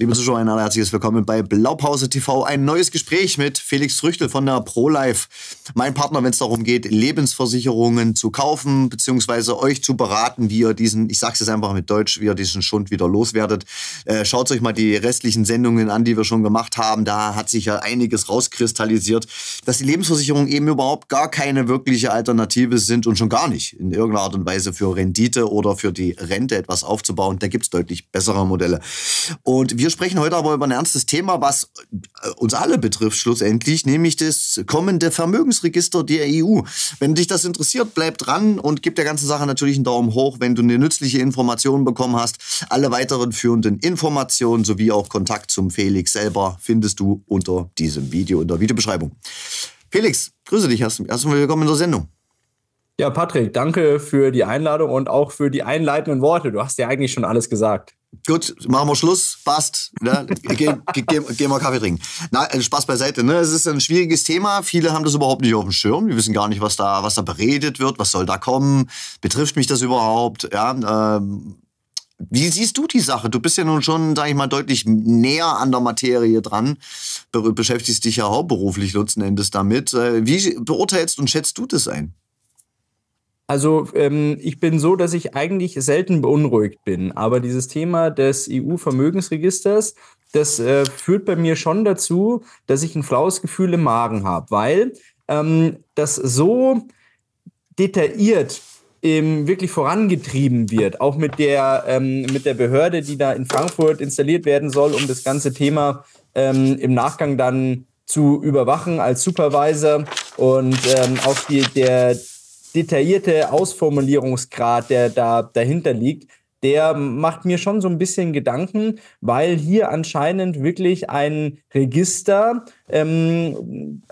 Liebe Zuschauer, ein herzliches Willkommen bei Blaupause TV. Ein neues Gespräch mit Felix Früchtel von der ProLife. Mein Partner, wenn es darum geht, Lebensversicherungen zu kaufen, beziehungsweise euch zu beraten, wie ihr diesen, ich sag's jetzt einfach mit Deutsch, wie ihr diesen Schund wieder loswerdet. Äh, schaut euch mal die restlichen Sendungen an, die wir schon gemacht haben. Da hat sich ja einiges rauskristallisiert, dass die Lebensversicherungen eben überhaupt gar keine wirkliche Alternative sind und schon gar nicht in irgendeiner Art und Weise für Rendite oder für die Rente etwas aufzubauen. Da gibt es deutlich bessere Modelle. Und wir wir sprechen heute aber über ein ernstes Thema, was äh, uns alle betrifft schlussendlich, nämlich das kommende Vermögensregister der EU. Wenn dich das interessiert, bleib dran und gib der ganzen Sache natürlich einen Daumen hoch, wenn du eine nützliche Information bekommen hast. Alle weiteren führenden Informationen sowie auch Kontakt zum Felix selber findest du unter diesem Video, in der Videobeschreibung. Felix, grüße dich erstmal willkommen in der Sendung. Ja, Patrick, danke für die Einladung und auch für die einleitenden Worte. Du hast ja eigentlich schon alles gesagt. Gut, machen wir Schluss, passt. Ne? Gehen ge ge ge wir Kaffee trinken. Nein, äh, Spaß beiseite. Ne? Es ist ein schwieriges Thema. Viele haben das überhaupt nicht auf dem Schirm. Die wissen gar nicht, was da, was da beredet wird, was soll da kommen, betrifft mich das überhaupt. Ja, ähm, wie siehst du die Sache? Du bist ja nun schon, sage ich mal, deutlich näher an der Materie dran, Be beschäftigst dich ja hauptberuflich letzten Endes damit. Äh, wie beurteilst und schätzt du das ein? Also ähm, ich bin so, dass ich eigentlich selten beunruhigt bin, aber dieses Thema des EU-Vermögensregisters, das äh, führt bei mir schon dazu, dass ich ein flaues Gefühl im Magen habe, weil ähm, das so detailliert ähm, wirklich vorangetrieben wird, auch mit der, ähm, mit der Behörde, die da in Frankfurt installiert werden soll, um das ganze Thema ähm, im Nachgang dann zu überwachen als Supervisor und ähm, auch die, der, detaillierte Ausformulierungsgrad, der da dahinter liegt, der macht mir schon so ein bisschen Gedanken, weil hier anscheinend wirklich ein Register ähm,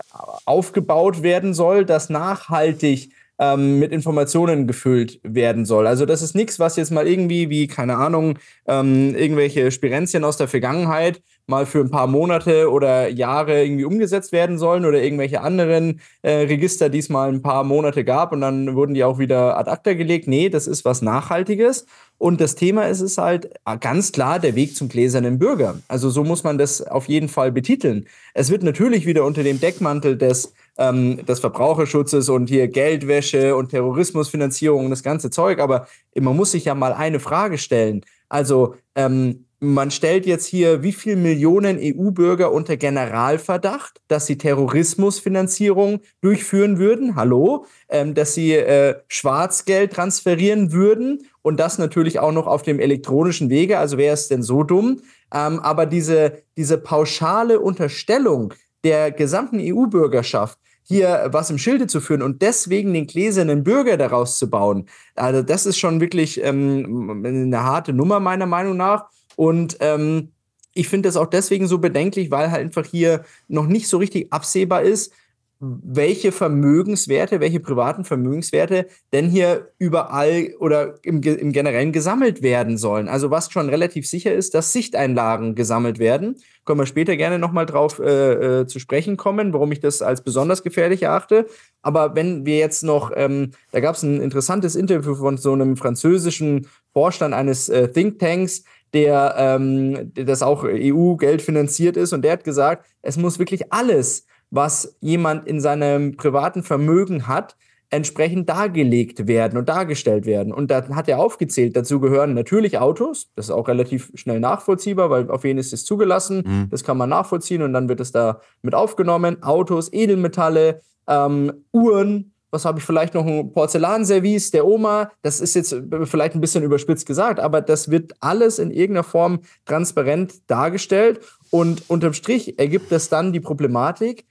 aufgebaut werden soll, das nachhaltig ähm, mit Informationen gefüllt werden soll. Also das ist nichts, was jetzt mal irgendwie wie, keine Ahnung, ähm, irgendwelche Spirenzien aus der Vergangenheit mal für ein paar Monate oder Jahre irgendwie umgesetzt werden sollen oder irgendwelche anderen äh, Register, die es mal ein paar Monate gab und dann wurden die auch wieder ad acta gelegt. Nee, das ist was Nachhaltiges. Und das Thema ist es halt ah, ganz klar der Weg zum gläsernen Bürger. Also so muss man das auf jeden Fall betiteln. Es wird natürlich wieder unter dem Deckmantel des, ähm, des Verbraucherschutzes und hier Geldwäsche und Terrorismusfinanzierung und das ganze Zeug, aber man muss sich ja mal eine Frage stellen. Also ähm, man stellt jetzt hier, wie viele Millionen EU-Bürger unter Generalverdacht, dass sie Terrorismusfinanzierung durchführen würden, hallo, ähm, dass sie äh, Schwarzgeld transferieren würden und das natürlich auch noch auf dem elektronischen Wege, also wäre es denn so dumm. Ähm, aber diese, diese pauschale Unterstellung der gesamten EU-Bürgerschaft, hier was im Schilde zu führen und deswegen den gläsernen Bürger daraus zu bauen. Also das ist schon wirklich ähm, eine harte Nummer meiner Meinung nach. Und ähm, ich finde das auch deswegen so bedenklich, weil halt einfach hier noch nicht so richtig absehbar ist, welche Vermögenswerte, welche privaten Vermögenswerte denn hier überall oder im, im Generellen gesammelt werden sollen. Also was schon relativ sicher ist, dass Sichteinlagen gesammelt werden. Können wir später gerne nochmal drauf äh, äh, zu sprechen kommen, warum ich das als besonders gefährlich erachte. Aber wenn wir jetzt noch, ähm, da gab es ein interessantes Interview von so einem französischen Vorstand eines äh, Thinktanks, der ähm, das auch EU-Geld finanziert ist und der hat gesagt, es muss wirklich alles, was jemand in seinem privaten Vermögen hat, entsprechend dargelegt werden und dargestellt werden. Und da hat er aufgezählt, dazu gehören natürlich Autos, das ist auch relativ schnell nachvollziehbar, weil auf jeden ist es zugelassen, mhm. das kann man nachvollziehen und dann wird es da mit aufgenommen, Autos, Edelmetalle, ähm, Uhren, was habe ich vielleicht noch ein Porzellanservice der Oma. Das ist jetzt äh, vielleicht ein bisschen überspitzt gesagt, aber das wird alles in irgendeiner Form transparent dargestellt und unterm Strich ergibt das dann die Problematik,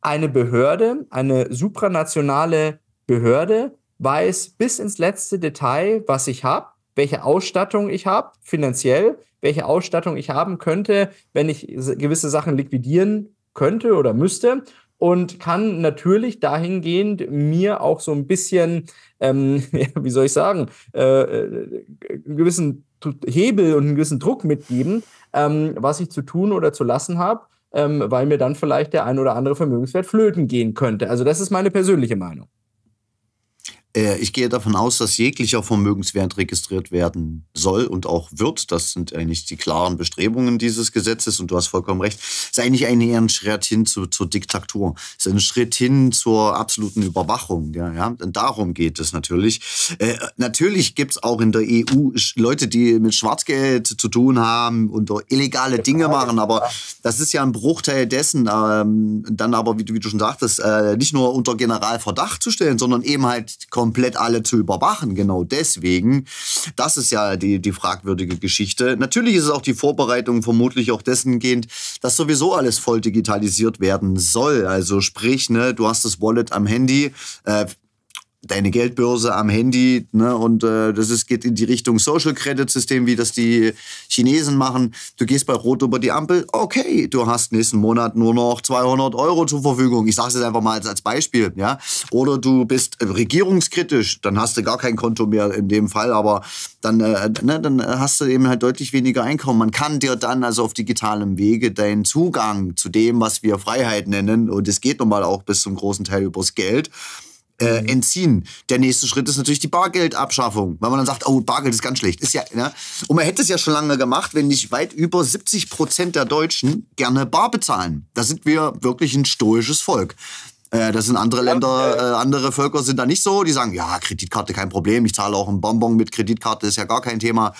eine Behörde, eine supranationale Behörde weiß bis ins letzte Detail, was ich habe, welche Ausstattung ich habe, finanziell, welche Ausstattung ich haben könnte, wenn ich gewisse Sachen liquidieren könnte oder müsste und kann natürlich dahingehend mir auch so ein bisschen, ähm, ja, wie soll ich sagen, äh, äh einen gewissen Hebel und einen gewissen Druck mitgeben, ähm, was ich zu tun oder zu lassen habe, ähm, weil mir dann vielleicht der ein oder andere Vermögenswert flöten gehen könnte. Also das ist meine persönliche Meinung. Äh, ich gehe davon aus, dass jeglicher Vermögenswert registriert werden soll und auch wird. Das sind eigentlich die klaren Bestrebungen dieses Gesetzes und du hast vollkommen recht. Es ist eigentlich ein eher ein Schritt hin zu, zur Diktatur. Es ist ein Schritt hin zur absoluten Überwachung. Ja, ja. Und darum geht es natürlich. Äh, natürlich gibt es auch in der EU Leute, die mit Schwarzgeld zu tun haben und illegale Dinge machen, aber das ist ja ein Bruchteil dessen. Ähm, dann aber, wie du, wie du schon sagtest, äh, nicht nur unter Generalverdacht zu stellen, sondern eben halt komplett alle zu überwachen. Genau deswegen, das ist ja die, die fragwürdige Geschichte. Natürlich ist es auch die Vorbereitung vermutlich auch dessen gehend, dass sowieso alles voll digitalisiert werden soll. Also sprich, ne, du hast das Wallet am Handy, äh, deine Geldbörse am Handy ne? und äh, das ist, geht in die Richtung Social Credit System, wie das die Chinesen machen. Du gehst bei Rot über die Ampel, okay, du hast nächsten Monat nur noch 200 Euro zur Verfügung. Ich sage es jetzt einfach mal als, als Beispiel. ja. Oder du bist regierungskritisch, dann hast du gar kein Konto mehr in dem Fall, aber dann, äh, ne, dann hast du eben halt deutlich weniger Einkommen. Man kann dir dann also auf digitalem Wege deinen Zugang zu dem, was wir Freiheit nennen, und es geht nun mal auch bis zum großen Teil übers Geld, äh, mhm. entziehen. Der nächste Schritt ist natürlich die Bargeldabschaffung, weil man dann sagt, oh, Bargeld ist ganz schlecht. Ist ja, ne? Und man hätte es ja schon lange gemacht, wenn nicht weit über 70 Prozent der Deutschen gerne bar bezahlen. Da sind wir wirklich ein stoisches Volk. Äh, das sind andere Länder, äh, äh, andere Völker sind da nicht so. Die sagen, ja, Kreditkarte kein Problem, ich zahle auch einen Bonbon mit Kreditkarte, ist ja gar kein Thema.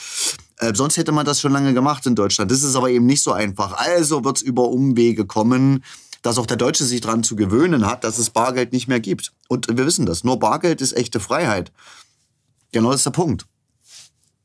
Äh, sonst hätte man das schon lange gemacht in Deutschland. Das ist aber eben nicht so einfach. Also wird es über Umwege kommen dass auch der Deutsche sich daran zu gewöhnen hat, dass es Bargeld nicht mehr gibt. Und wir wissen das, nur Bargeld ist echte Freiheit. Genau das ist der Punkt.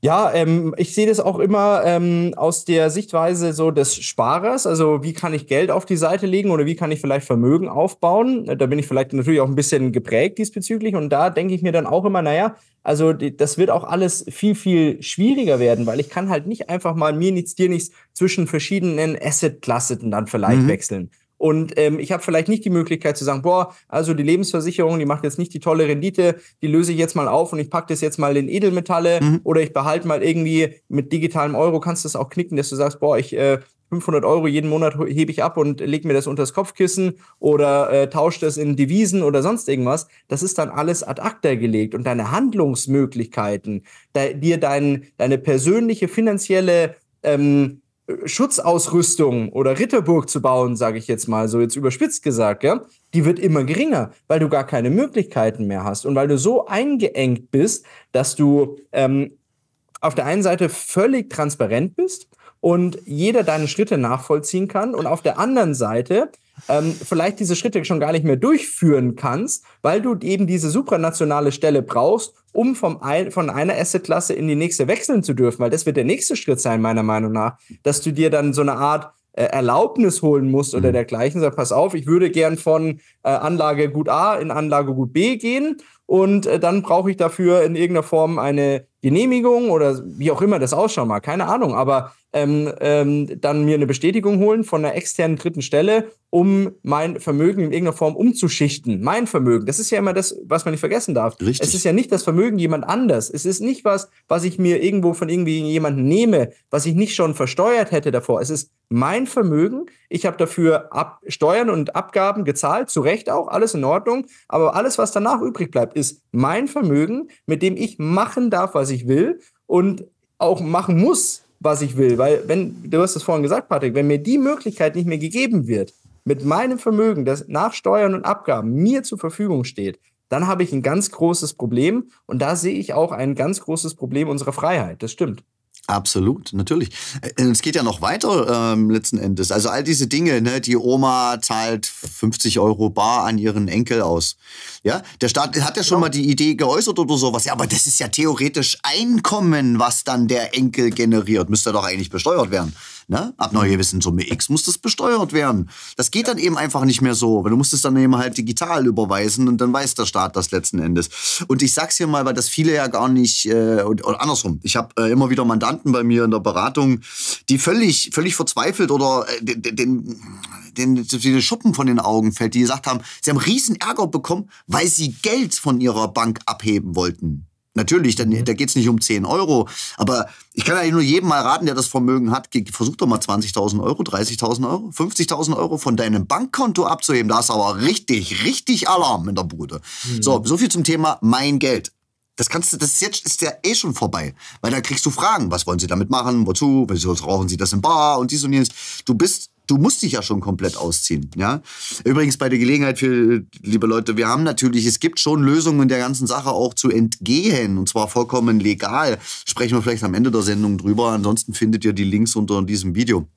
Ja, ähm, ich sehe das auch immer ähm, aus der Sichtweise so des Sparers. Also wie kann ich Geld auf die Seite legen oder wie kann ich vielleicht Vermögen aufbauen? Äh, da bin ich vielleicht natürlich auch ein bisschen geprägt diesbezüglich. Und da denke ich mir dann auch immer, naja, also das wird auch alles viel, viel schwieriger werden, weil ich kann halt nicht einfach mal mir nichts, dir nichts zwischen verschiedenen Asset-Klassen dann vielleicht mhm. wechseln. Und ähm, ich habe vielleicht nicht die Möglichkeit zu sagen, boah, also die Lebensversicherung, die macht jetzt nicht die tolle Rendite, die löse ich jetzt mal auf und ich packe das jetzt mal in Edelmetalle mhm. oder ich behalte mal irgendwie mit digitalem Euro, kannst du das auch knicken, dass du sagst, boah, ich äh, 500 Euro jeden Monat hebe ich ab und lege mir das unter das Kopfkissen oder äh, tausche das in Devisen oder sonst irgendwas. Das ist dann alles ad acta gelegt und deine Handlungsmöglichkeiten, de dir dein, deine persönliche finanzielle ähm, Schutzausrüstung oder Ritterburg zu bauen, sage ich jetzt mal so jetzt überspitzt gesagt, ja, die wird immer geringer, weil du gar keine Möglichkeiten mehr hast und weil du so eingeengt bist, dass du ähm, auf der einen Seite völlig transparent bist und jeder deine Schritte nachvollziehen kann und auf der anderen Seite ähm, vielleicht diese Schritte schon gar nicht mehr durchführen kannst, weil du eben diese supranationale Stelle brauchst, um vom ein, von einer Assetklasse in die nächste wechseln zu dürfen, weil das wird der nächste Schritt sein, meiner Meinung nach, dass du dir dann so eine Art äh, Erlaubnis holen musst oder mhm. dergleichen. Sag, pass auf, ich würde gern von äh, Anlage gut A in Anlage gut B gehen und äh, dann brauche ich dafür in irgendeiner Form eine Genehmigung oder wie auch immer das ausschauen mag, keine Ahnung. Aber ähm, ähm, dann mir eine Bestätigung holen von einer externen dritten Stelle, um mein Vermögen in irgendeiner Form umzuschichten. Mein Vermögen, das ist ja immer das, was man nicht vergessen darf. Richtig. Es ist ja nicht das Vermögen jemand anders. Es ist nicht was, was ich mir irgendwo von irgendwie jemanden nehme, was ich nicht schon versteuert hätte davor. Es ist mein Vermögen ich habe dafür Ab Steuern und Abgaben gezahlt, zu Recht auch, alles in Ordnung. Aber alles, was danach übrig bleibt, ist mein Vermögen, mit dem ich machen darf, was ich will und auch machen muss, was ich will. Weil, wenn, du hast es vorhin gesagt, Patrick, wenn mir die Möglichkeit nicht mehr gegeben wird, mit meinem Vermögen, das nach Steuern und Abgaben mir zur Verfügung steht, dann habe ich ein ganz großes Problem. Und da sehe ich auch ein ganz großes Problem unserer Freiheit. Das stimmt. Absolut, natürlich. Äh, es geht ja noch weiter ähm, letzten Endes. Also all diese Dinge, ne? die Oma zahlt 50 Euro bar an ihren Enkel aus. Ja, der Staat hat ja schon ja. mal die Idee geäußert oder sowas. Ja, aber das ist ja theoretisch Einkommen, was dann der Enkel generiert. Müsste doch eigentlich besteuert werden. Ne? Ab einer gewissen Summe X muss das besteuert werden. Das geht dann eben einfach nicht mehr so, weil du musst es dann eben halt digital überweisen und dann weiß der Staat das letzten Endes. Und ich sag's hier mal, weil das viele ja gar nicht, äh, oder andersrum, ich habe äh, immer wieder Mandanten bei mir in der Beratung, die völlig, völlig verzweifelt oder äh, den, den, den, den Schuppen von den Augen fällt, die gesagt haben, sie haben riesen Ärger bekommen, weil sie Geld von ihrer Bank abheben wollten. Natürlich, dann, da mhm. geht es nicht um 10 Euro. Aber ich kann eigentlich nur jedem mal raten, der das Vermögen hat, versuch doch mal 20.000 Euro, 30.000 Euro, 50.000 Euro von deinem Bankkonto abzuheben. Da ist aber richtig, richtig Alarm in der Bude. Mhm. So, so viel zum Thema mein Geld. Das kannst du, das ist jetzt ist ja eh schon vorbei, weil da kriegst du Fragen. Was wollen Sie damit machen? Wozu? Wieso rauchen Sie das im Bar und dies und jenes? Du bist du musst dich ja schon komplett ausziehen. Ja? Übrigens bei der Gelegenheit für, liebe Leute, wir haben natürlich, es gibt schon Lösungen der ganzen Sache auch zu entgehen und zwar vollkommen legal. Sprechen wir vielleicht am Ende der Sendung drüber. Ansonsten findet ihr die Links unter diesem Video.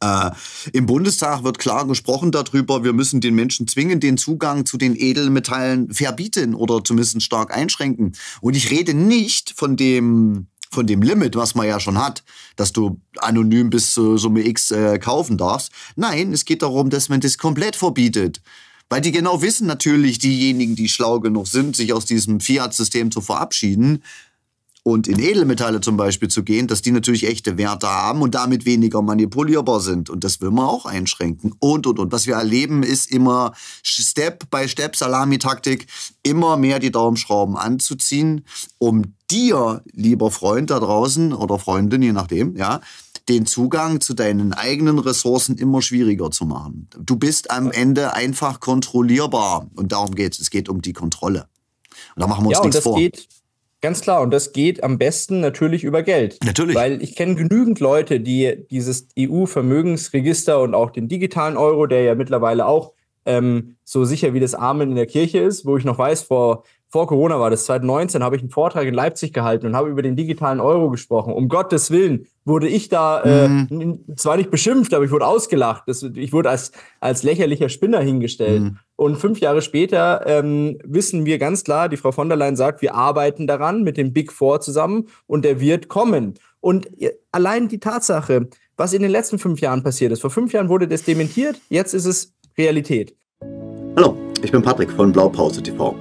Äh, Im Bundestag wird klar gesprochen darüber, wir müssen den Menschen zwingend den Zugang zu den Edelmetallen verbieten oder zumindest stark einschränken. Und ich rede nicht von dem von dem Limit, was man ja schon hat, dass du anonym bis zu Summe X äh, kaufen darfst. Nein, es geht darum, dass man das komplett verbietet. Weil die genau wissen natürlich, diejenigen, die schlau genug sind, sich aus diesem Fiat-System zu verabschieden und in Edelmetalle zum Beispiel zu gehen, dass die natürlich echte Werte haben und damit weniger manipulierbar sind. Und das will man auch einschränken. Und, und, und. Was wir erleben, ist immer Step-by-Step Salamitaktik, immer mehr die Daumenschrauben anzuziehen, um dir, lieber Freund da draußen oder Freundin, je nachdem, ja, den Zugang zu deinen eigenen Ressourcen immer schwieriger zu machen. Du bist am Ende einfach kontrollierbar und darum geht es. Es geht um die Kontrolle. Und da machen wir uns ja, nichts vor. Geht, ganz klar, und das geht am besten natürlich über Geld. Natürlich. Weil ich kenne genügend Leute, die dieses EU-Vermögensregister und auch den digitalen Euro, der ja mittlerweile auch ähm, so sicher wie das Amen in der Kirche ist, wo ich noch weiß, vor vor Corona war das, 2019, habe ich einen Vortrag in Leipzig gehalten und habe über den digitalen Euro gesprochen. Um Gottes Willen wurde ich da äh, mhm. äh, zwar nicht beschimpft, aber ich wurde ausgelacht. Das, ich wurde als, als lächerlicher Spinner hingestellt. Mhm. Und fünf Jahre später ähm, wissen wir ganz klar, die Frau von der Leyen sagt, wir arbeiten daran mit dem Big Four zusammen und der wird kommen. Und äh, allein die Tatsache, was in den letzten fünf Jahren passiert ist, vor fünf Jahren wurde das dementiert, jetzt ist es Realität. Hallo, ich bin Patrick von Blaupause TV.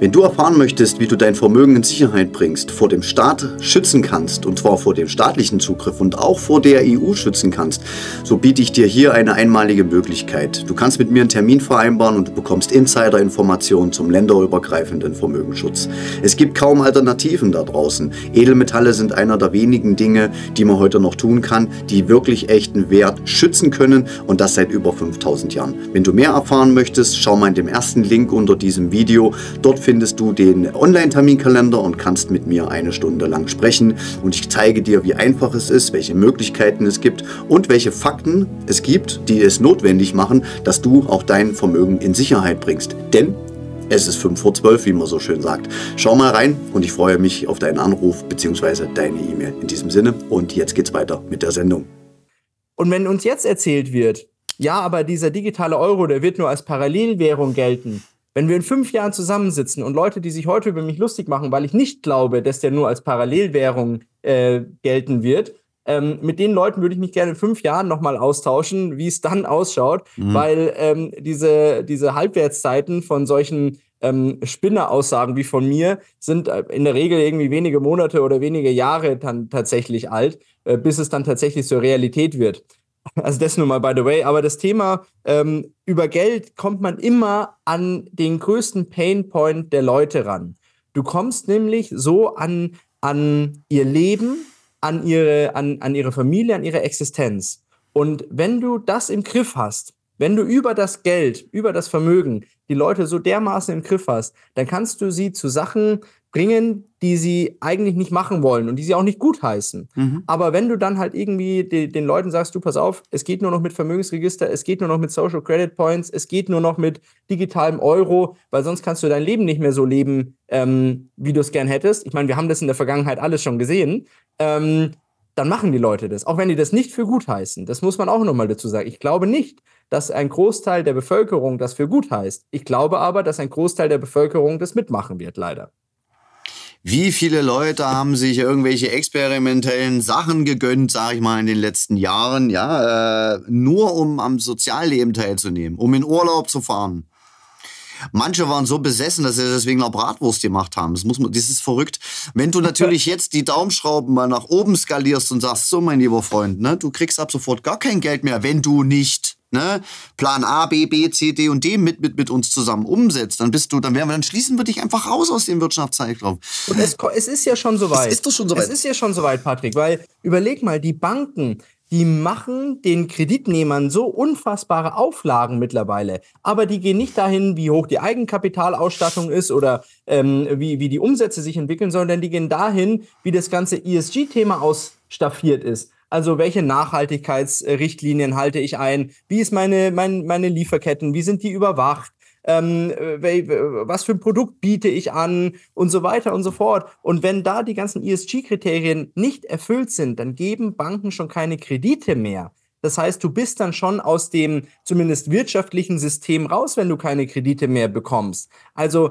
Wenn du erfahren möchtest, wie du dein Vermögen in Sicherheit bringst, vor dem Staat schützen kannst, und zwar vor dem staatlichen Zugriff und auch vor der EU schützen kannst, so biete ich dir hier eine einmalige Möglichkeit. Du kannst mit mir einen Termin vereinbaren und du bekommst Insider-Informationen zum länderübergreifenden Vermögensschutz. Es gibt kaum Alternativen da draußen. Edelmetalle sind einer der wenigen Dinge, die man heute noch tun kann, die wirklich echten Wert schützen können und das seit über 5000 Jahren. Wenn du mehr erfahren möchtest, schau mal in dem ersten Link unter diesem Video. Dort findest du den Online-Terminkalender und kannst mit mir eine Stunde lang sprechen. Und ich zeige dir, wie einfach es ist, welche Möglichkeiten es gibt und welche Fakten es gibt, die es notwendig machen, dass du auch dein Vermögen in Sicherheit bringst. Denn es ist 5 vor 12, wie man so schön sagt. Schau mal rein und ich freue mich auf deinen Anruf bzw. deine E-Mail. In diesem Sinne und jetzt geht's weiter mit der Sendung. Und wenn uns jetzt erzählt wird, ja, aber dieser digitale Euro, der wird nur als Parallelwährung gelten, wenn wir in fünf Jahren zusammensitzen und Leute, die sich heute über mich lustig machen, weil ich nicht glaube, dass der nur als Parallelwährung äh, gelten wird, ähm, mit den Leuten würde ich mich gerne in fünf Jahren nochmal austauschen, wie es dann ausschaut, mhm. weil ähm, diese, diese Halbwertszeiten von solchen ähm, Spinneraussagen wie von mir sind äh, in der Regel irgendwie wenige Monate oder wenige Jahre dann tatsächlich alt, äh, bis es dann tatsächlich zur Realität wird. Also das nur mal by the way. Aber das Thema ähm, über Geld kommt man immer an den größten Painpoint der Leute ran. Du kommst nämlich so an, an ihr Leben, an ihre, an, an ihre Familie, an ihre Existenz. Und wenn du das im Griff hast, wenn du über das Geld, über das Vermögen die Leute so dermaßen im Griff hast, dann kannst du sie zu Sachen bringen, die sie eigentlich nicht machen wollen und die sie auch nicht gutheißen. Mhm. Aber wenn du dann halt irgendwie de den Leuten sagst, du pass auf, es geht nur noch mit Vermögensregister, es geht nur noch mit Social Credit Points, es geht nur noch mit digitalem Euro, weil sonst kannst du dein Leben nicht mehr so leben, ähm, wie du es gern hättest. Ich meine, wir haben das in der Vergangenheit alles schon gesehen. Ähm, dann machen die Leute das, auch wenn die das nicht für gutheißen. Das muss man auch nochmal dazu sagen. Ich glaube nicht, dass ein Großteil der Bevölkerung das für gut heißt. Ich glaube aber, dass ein Großteil der Bevölkerung das mitmachen wird, leider. Wie viele Leute haben sich irgendwelche experimentellen Sachen gegönnt, sag ich mal, in den letzten Jahren, ja, äh, nur um am Sozialleben teilzunehmen, um in Urlaub zu fahren. Manche waren so besessen, dass sie deswegen auch Bratwurst gemacht haben. Das, muss man, das ist verrückt. Wenn du natürlich jetzt die Daumenschrauben mal nach oben skalierst und sagst, so mein lieber Freund, ne, du kriegst ab sofort gar kein Geld mehr, wenn du nicht ne, Plan A, B, B, C, D und D mit, mit, mit uns zusammen umsetzt, dann bist du, dann werden wir, dann schließen wir dich einfach raus aus dem Wirtschaftszeitraum. Und es, es ist ja schon soweit. Es ist doch schon soweit. Es ist ja schon soweit, Patrick, weil überleg mal, die Banken, die machen den Kreditnehmern so unfassbare Auflagen mittlerweile. Aber die gehen nicht dahin, wie hoch die Eigenkapitalausstattung ist oder ähm, wie, wie die Umsätze sich entwickeln, sondern die gehen dahin, wie das ganze ESG-Thema ausstaffiert ist. Also welche Nachhaltigkeitsrichtlinien halte ich ein? Wie ist meine, mein, meine Lieferketten? Wie sind die überwacht? Ähm, was für ein Produkt biete ich an und so weiter und so fort. Und wenn da die ganzen ESG-Kriterien nicht erfüllt sind, dann geben Banken schon keine Kredite mehr. Das heißt, du bist dann schon aus dem zumindest wirtschaftlichen System raus, wenn du keine Kredite mehr bekommst. Also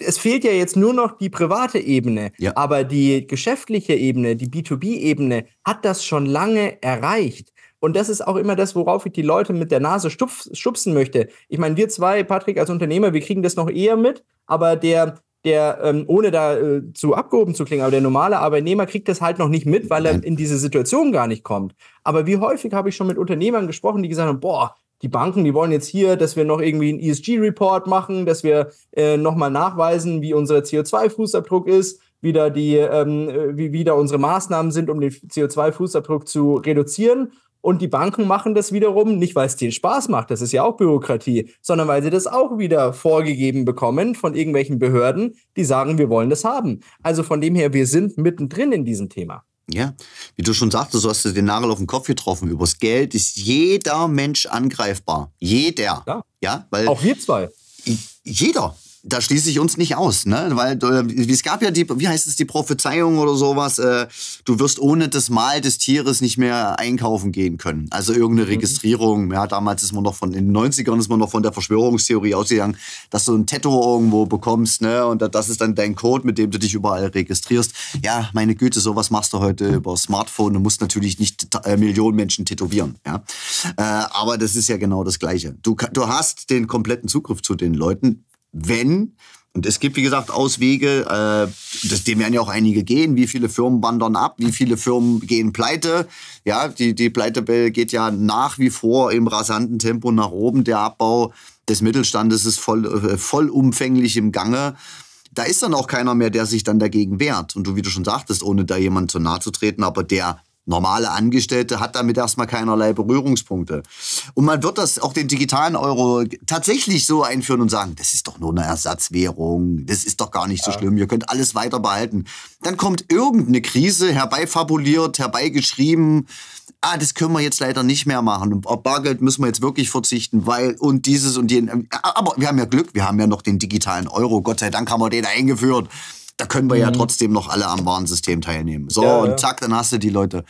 es fehlt ja jetzt nur noch die private Ebene, ja. aber die geschäftliche Ebene, die B2B-Ebene hat das schon lange erreicht. Und das ist auch immer das, worauf ich die Leute mit der Nase stupf, stupsen möchte. Ich meine, wir zwei, Patrick als Unternehmer, wir kriegen das noch eher mit, aber der, der ähm, ohne da äh, zu abgehoben zu klingen, aber der normale Arbeitnehmer kriegt das halt noch nicht mit, weil er in diese Situation gar nicht kommt. Aber wie häufig habe ich schon mit Unternehmern gesprochen, die gesagt haben, boah, die Banken, die wollen jetzt hier, dass wir noch irgendwie einen ESG-Report machen, dass wir äh, nochmal nachweisen, wie unser CO2-Fußabdruck ist, wie da, die, ähm, wie, wie da unsere Maßnahmen sind, um den CO2-Fußabdruck zu reduzieren. Und die Banken machen das wiederum nicht, weil es denen Spaß macht, das ist ja auch Bürokratie, sondern weil sie das auch wieder vorgegeben bekommen von irgendwelchen Behörden, die sagen, wir wollen das haben. Also von dem her, wir sind mittendrin in diesem Thema. Ja, wie du schon sagtest, so hast du den Nagel auf den Kopf getroffen. Übers Geld ist jeder Mensch angreifbar. Jeder. Ja, ja weil. Auch wir zwei. Jeder da schließe ich uns nicht aus, ne? Weil äh, es gab ja die, wie heißt es, die Prophezeiung oder sowas, äh, du wirst ohne das Mal des Tieres nicht mehr einkaufen gehen können. Also irgendeine mhm. Registrierung, ja, damals ist man noch von, in den 90ern ist man noch von der Verschwörungstheorie ausgegangen, dass du ein Tattoo irgendwo bekommst, ne? Und das ist dann dein Code, mit dem du dich überall registrierst. Ja, meine Güte, sowas machst du heute über Smartphone. Du musst natürlich nicht äh, Millionen Menschen tätowieren, ja. Äh, aber das ist ja genau das Gleiche. Du, du hast den kompletten Zugriff zu den Leuten wenn und es gibt, wie gesagt, Auswege, äh, das, dem werden ja auch einige gehen. Wie viele Firmen wandern ab? Wie viele Firmen gehen pleite? Ja, die, die Pleitewelle geht ja nach wie vor im rasanten Tempo nach oben. Der Abbau des Mittelstandes ist voll, äh, vollumfänglich im Gange. Da ist dann auch keiner mehr, der sich dann dagegen wehrt. Und du, wie du schon sagtest, ohne da jemand zu nahe zu treten, aber der normale Angestellte hat damit erstmal keinerlei Berührungspunkte. Und man wird das auch den digitalen Euro tatsächlich so einführen und sagen, das ist doch nur eine Ersatzwährung, das ist doch gar nicht so schlimm, ihr könnt alles weiter behalten. Dann kommt irgendeine Krise herbeifabuliert, herbeigeschrieben. Ah, das können wir jetzt leider nicht mehr machen. Auf Bargeld müssen wir jetzt wirklich verzichten, weil und dieses und jenes. Aber wir haben ja Glück, wir haben ja noch den digitalen Euro. Gott sei Dank haben wir den eingeführt da können wir mhm. ja trotzdem noch alle am Warnsystem teilnehmen. So, ja, und zack, dann hast du die Leute.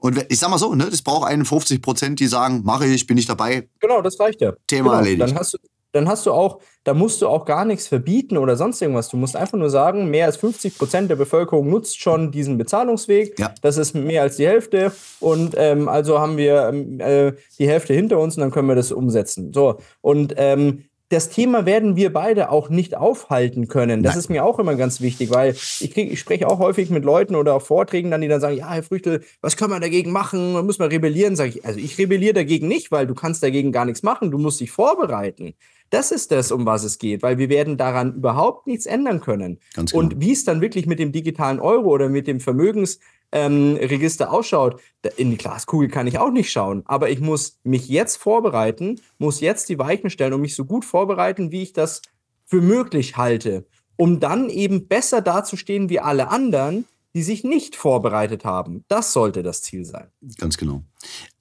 Und ich sag mal so, ne, das braucht 51 Prozent, die sagen, mache ich, bin ich dabei. Genau, das reicht ja. Thema genau, erledigt. Dann hast, du, dann hast du auch, da musst du auch gar nichts verbieten oder sonst irgendwas. Du musst einfach nur sagen, mehr als 50 Prozent der Bevölkerung nutzt schon diesen Bezahlungsweg. Ja. Das ist mehr als die Hälfte. Und ähm, also haben wir ähm, äh, die Hälfte hinter uns und dann können wir das umsetzen. So. Und ähm, das Thema werden wir beide auch nicht aufhalten können. Das Nein. ist mir auch immer ganz wichtig, weil ich, krieg, ich spreche auch häufig mit Leuten oder auf Vorträgen dann, die dann sagen, ja, Herr Früchtel, was kann man dagegen machen? Man muss man rebellieren? Sag ich, also ich rebelliere dagegen nicht, weil du kannst dagegen gar nichts machen. Du musst dich vorbereiten. Das ist das, um was es geht, weil wir werden daran überhaupt nichts ändern können. Genau. Und wie es dann wirklich mit dem digitalen Euro oder mit dem Vermögens, ähm, Register ausschaut. In die Glaskugel kann ich auch nicht schauen. Aber ich muss mich jetzt vorbereiten, muss jetzt die Weichen stellen und mich so gut vorbereiten, wie ich das für möglich halte, um dann eben besser dazustehen wie alle anderen, die sich nicht vorbereitet haben. Das sollte das Ziel sein. Ganz genau.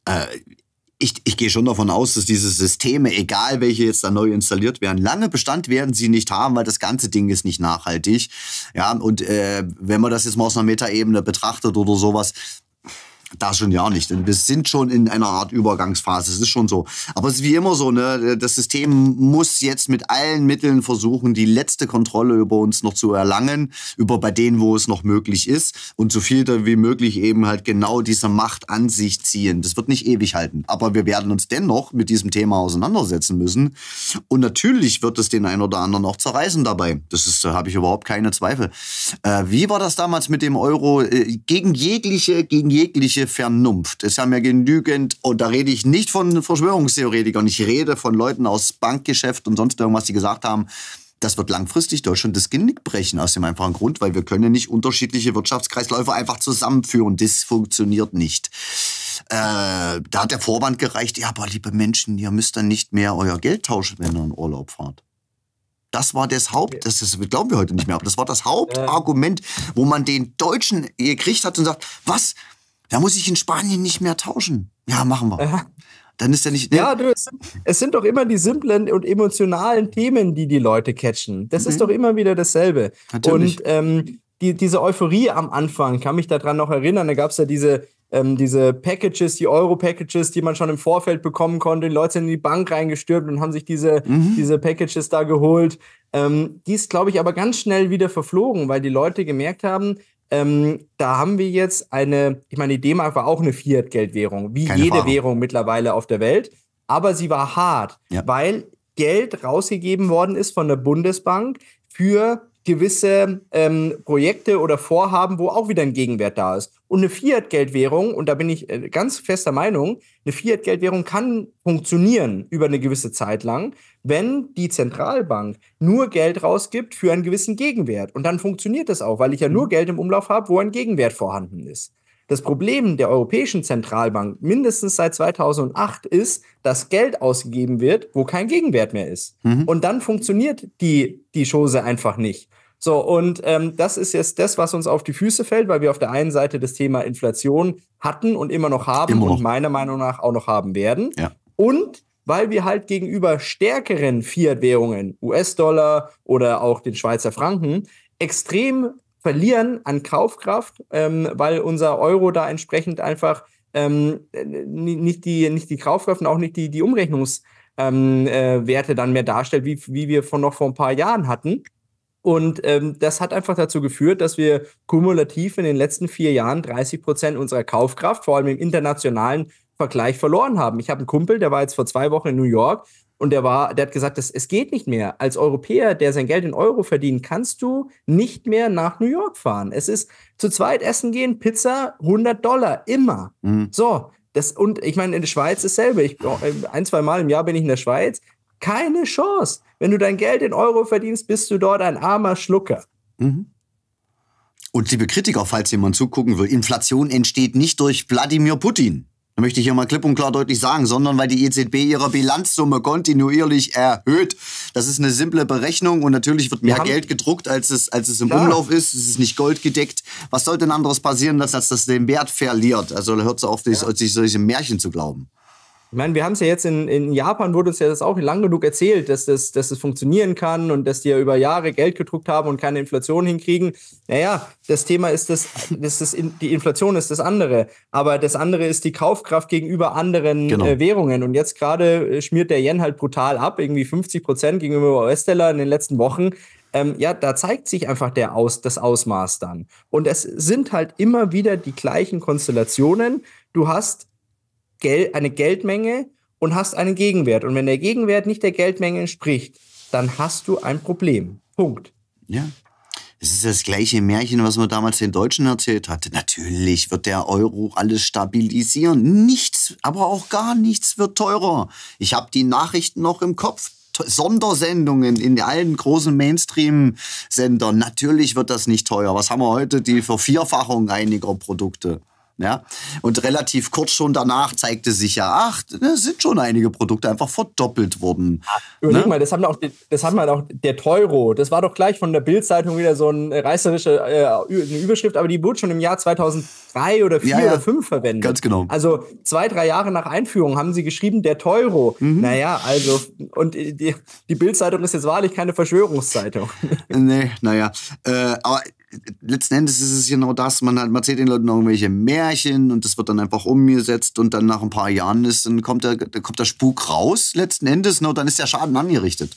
Äh, ich, ich gehe schon davon aus, dass diese Systeme, egal welche jetzt da neu installiert werden, lange Bestand werden sie nicht haben, weil das ganze Ding ist nicht nachhaltig. Ja, und äh, wenn man das jetzt mal aus einer Metaebene betrachtet oder sowas, da schon ja nicht. Denn wir sind schon in einer Art Übergangsphase. Es ist schon so. Aber es ist wie immer so, ne? Das System muss jetzt mit allen Mitteln versuchen, die letzte Kontrolle über uns noch zu erlangen, über bei denen, wo es noch möglich ist. Und so viel wie möglich eben halt genau diese Macht an sich ziehen. Das wird nicht ewig halten. Aber wir werden uns dennoch mit diesem Thema auseinandersetzen müssen. Und natürlich wird es den einen oder anderen auch zerreißen dabei. Das ist, da habe ich überhaupt keine Zweifel. Äh, wie war das damals mit dem Euro? Äh, gegen jegliche, gegen jegliche Vernunft. Es haben ja genügend, und oh, da rede ich nicht von Verschwörungstheoretikern, ich rede von Leuten aus Bankgeschäft und sonst irgendwas, die gesagt haben, das wird langfristig Deutschland das Genick brechen, aus dem einfachen Grund, weil wir können nicht unterschiedliche Wirtschaftskreisläufe einfach zusammenführen. Das funktioniert nicht. Äh, da hat der Vorwand gereicht, ja, aber liebe Menschen, ihr müsst dann nicht mehr euer Geld tauschen, wenn ihr in Urlaub fahrt. Das war das Haupt, das, ist, das glauben wir heute nicht mehr, aber das war das Hauptargument, wo man den Deutschen gekriegt hat und sagt, was, da muss ich in Spanien nicht mehr tauschen. Ja, machen wir. Ja. Dann ist er nicht. Ne? Ja, du, es, sind, es, sind, doch immer die simplen und emotionalen Themen, die die Leute catchen. Das mhm. ist doch immer wieder dasselbe. Natürlich. Und ähm, die, diese Euphorie am Anfang, kann mich daran noch erinnern, da gab es ja diese, ähm, diese Packages, die Euro-Packages, die man schon im Vorfeld bekommen konnte. Die Leute sind in die Bank reingestürmt und haben sich diese, mhm. diese Packages da geholt. Ähm, die ist, glaube ich, aber ganz schnell wieder verflogen, weil die Leute gemerkt haben, ähm, da haben wir jetzt eine, ich meine, die D-Mark war auch eine Fiat-Geldwährung, wie Keine jede Frage. Währung mittlerweile auf der Welt. Aber sie war hart, ja. weil Geld rausgegeben worden ist von der Bundesbank für gewisse ähm, Projekte oder Vorhaben, wo auch wieder ein Gegenwert da ist. Und eine Fiat-Geldwährung, und da bin ich äh, ganz fester Meinung, eine Fiat-Geldwährung kann funktionieren über eine gewisse Zeit lang, wenn die Zentralbank nur Geld rausgibt für einen gewissen Gegenwert. Und dann funktioniert das auch, weil ich ja nur mhm. Geld im Umlauf habe, wo ein Gegenwert vorhanden ist. Das Problem der Europäischen Zentralbank mindestens seit 2008 ist, dass Geld ausgegeben wird, wo kein Gegenwert mehr ist. Mhm. Und dann funktioniert die, die Chose einfach nicht. So, und ähm, das ist jetzt das, was uns auf die Füße fällt, weil wir auf der einen Seite das Thema Inflation hatten und immer noch haben immer noch. und meiner Meinung nach auch noch haben werden. Ja. Und weil wir halt gegenüber stärkeren Fiat-Währungen, US-Dollar oder auch den Schweizer Franken, extrem verlieren an Kaufkraft, ähm, weil unser Euro da entsprechend einfach ähm, nicht, die, nicht die Kaufkraft und auch nicht die, die Umrechnungswerte ähm, äh, dann mehr darstellt, wie, wie wir von noch vor ein paar Jahren hatten. Und ähm, das hat einfach dazu geführt, dass wir kumulativ in den letzten vier Jahren 30 Prozent unserer Kaufkraft, vor allem im internationalen Vergleich, verloren haben. Ich habe einen Kumpel, der war jetzt vor zwei Wochen in New York und der war, der hat gesagt, das, es geht nicht mehr. Als Europäer, der sein Geld in Euro verdient, kannst du nicht mehr nach New York fahren. Es ist zu zweit essen gehen, Pizza 100 Dollar, immer. Mhm. So, das, und ich meine, in der Schweiz dasselbe. Ich, oh, ein, zwei Mal im Jahr bin ich in der Schweiz. Keine Chance. Wenn du dein Geld in Euro verdienst, bist du dort ein armer Schlucker. Mhm. Und liebe Kritiker, falls jemand zugucken will, Inflation entsteht nicht durch Wladimir Putin. Das möchte ich hier mal klipp und klar deutlich sagen, sondern weil die EZB ihre Bilanzsumme kontinuierlich erhöht. Das ist eine simple Berechnung und natürlich wird mehr Geld gedruckt, als es, als es im klar. Umlauf ist. Es ist nicht goldgedeckt. Was soll denn anderes passieren, als dass das den Wert verliert? Also da hört es auf, ja. solche Märchen zu glauben ich meine, wir haben es ja jetzt in, in Japan, wurde uns ja das auch lang genug erzählt, dass das, dass das funktionieren kann und dass die ja über Jahre Geld gedruckt haben und keine Inflation hinkriegen. Naja, das Thema ist, das, das ist in, die Inflation ist das andere. Aber das andere ist die Kaufkraft gegenüber anderen äh, genau. äh, Währungen. Und jetzt gerade äh, schmiert der Yen halt brutal ab, irgendwie 50 Prozent gegenüber US-Dollar in den letzten Wochen. Ähm, ja, da zeigt sich einfach der Aus, das Ausmaß dann. Und es sind halt immer wieder die gleichen Konstellationen. Du hast Gel eine Geldmenge und hast einen Gegenwert. Und wenn der Gegenwert nicht der Geldmenge entspricht, dann hast du ein Problem. Punkt. Ja. Es ist das gleiche Märchen, was man damals den Deutschen erzählt hatte. Natürlich wird der Euro alles stabilisieren. Nichts, aber auch gar nichts wird teurer. Ich habe die Nachrichten noch im Kopf. Sondersendungen in allen großen Mainstream-Sendern. Natürlich wird das nicht teuer. Was haben wir heute? Die Vervierfachung einiger Produkte. Ja? Und relativ kurz schon danach zeigte sich ja, ach, ne, sind schon einige Produkte einfach verdoppelt worden. Überleg ne? mal, das haben, man auch, das hat halt auch, der Teuro, das war doch gleich von der Bildzeitung wieder so eine äh, reißerische äh, eine Überschrift, aber die wurde schon im Jahr 2003 oder 2004 ja, ja. oder 5 verwendet. Ganz genau. Also zwei, drei Jahre nach Einführung haben sie geschrieben, der Teuro. Mhm. Naja, also, und die, die Bildzeitung ist jetzt wahrlich keine Verschwörungszeitung. nee, naja. Äh, aber letzten Endes ist es genau das, man, hat, man erzählt den Leuten irgendwelche Märchen und das wird dann einfach umgesetzt und dann nach ein paar Jahren ist, dann kommt der, dann kommt der Spuk raus letzten Endes und genau, dann ist der Schaden angerichtet.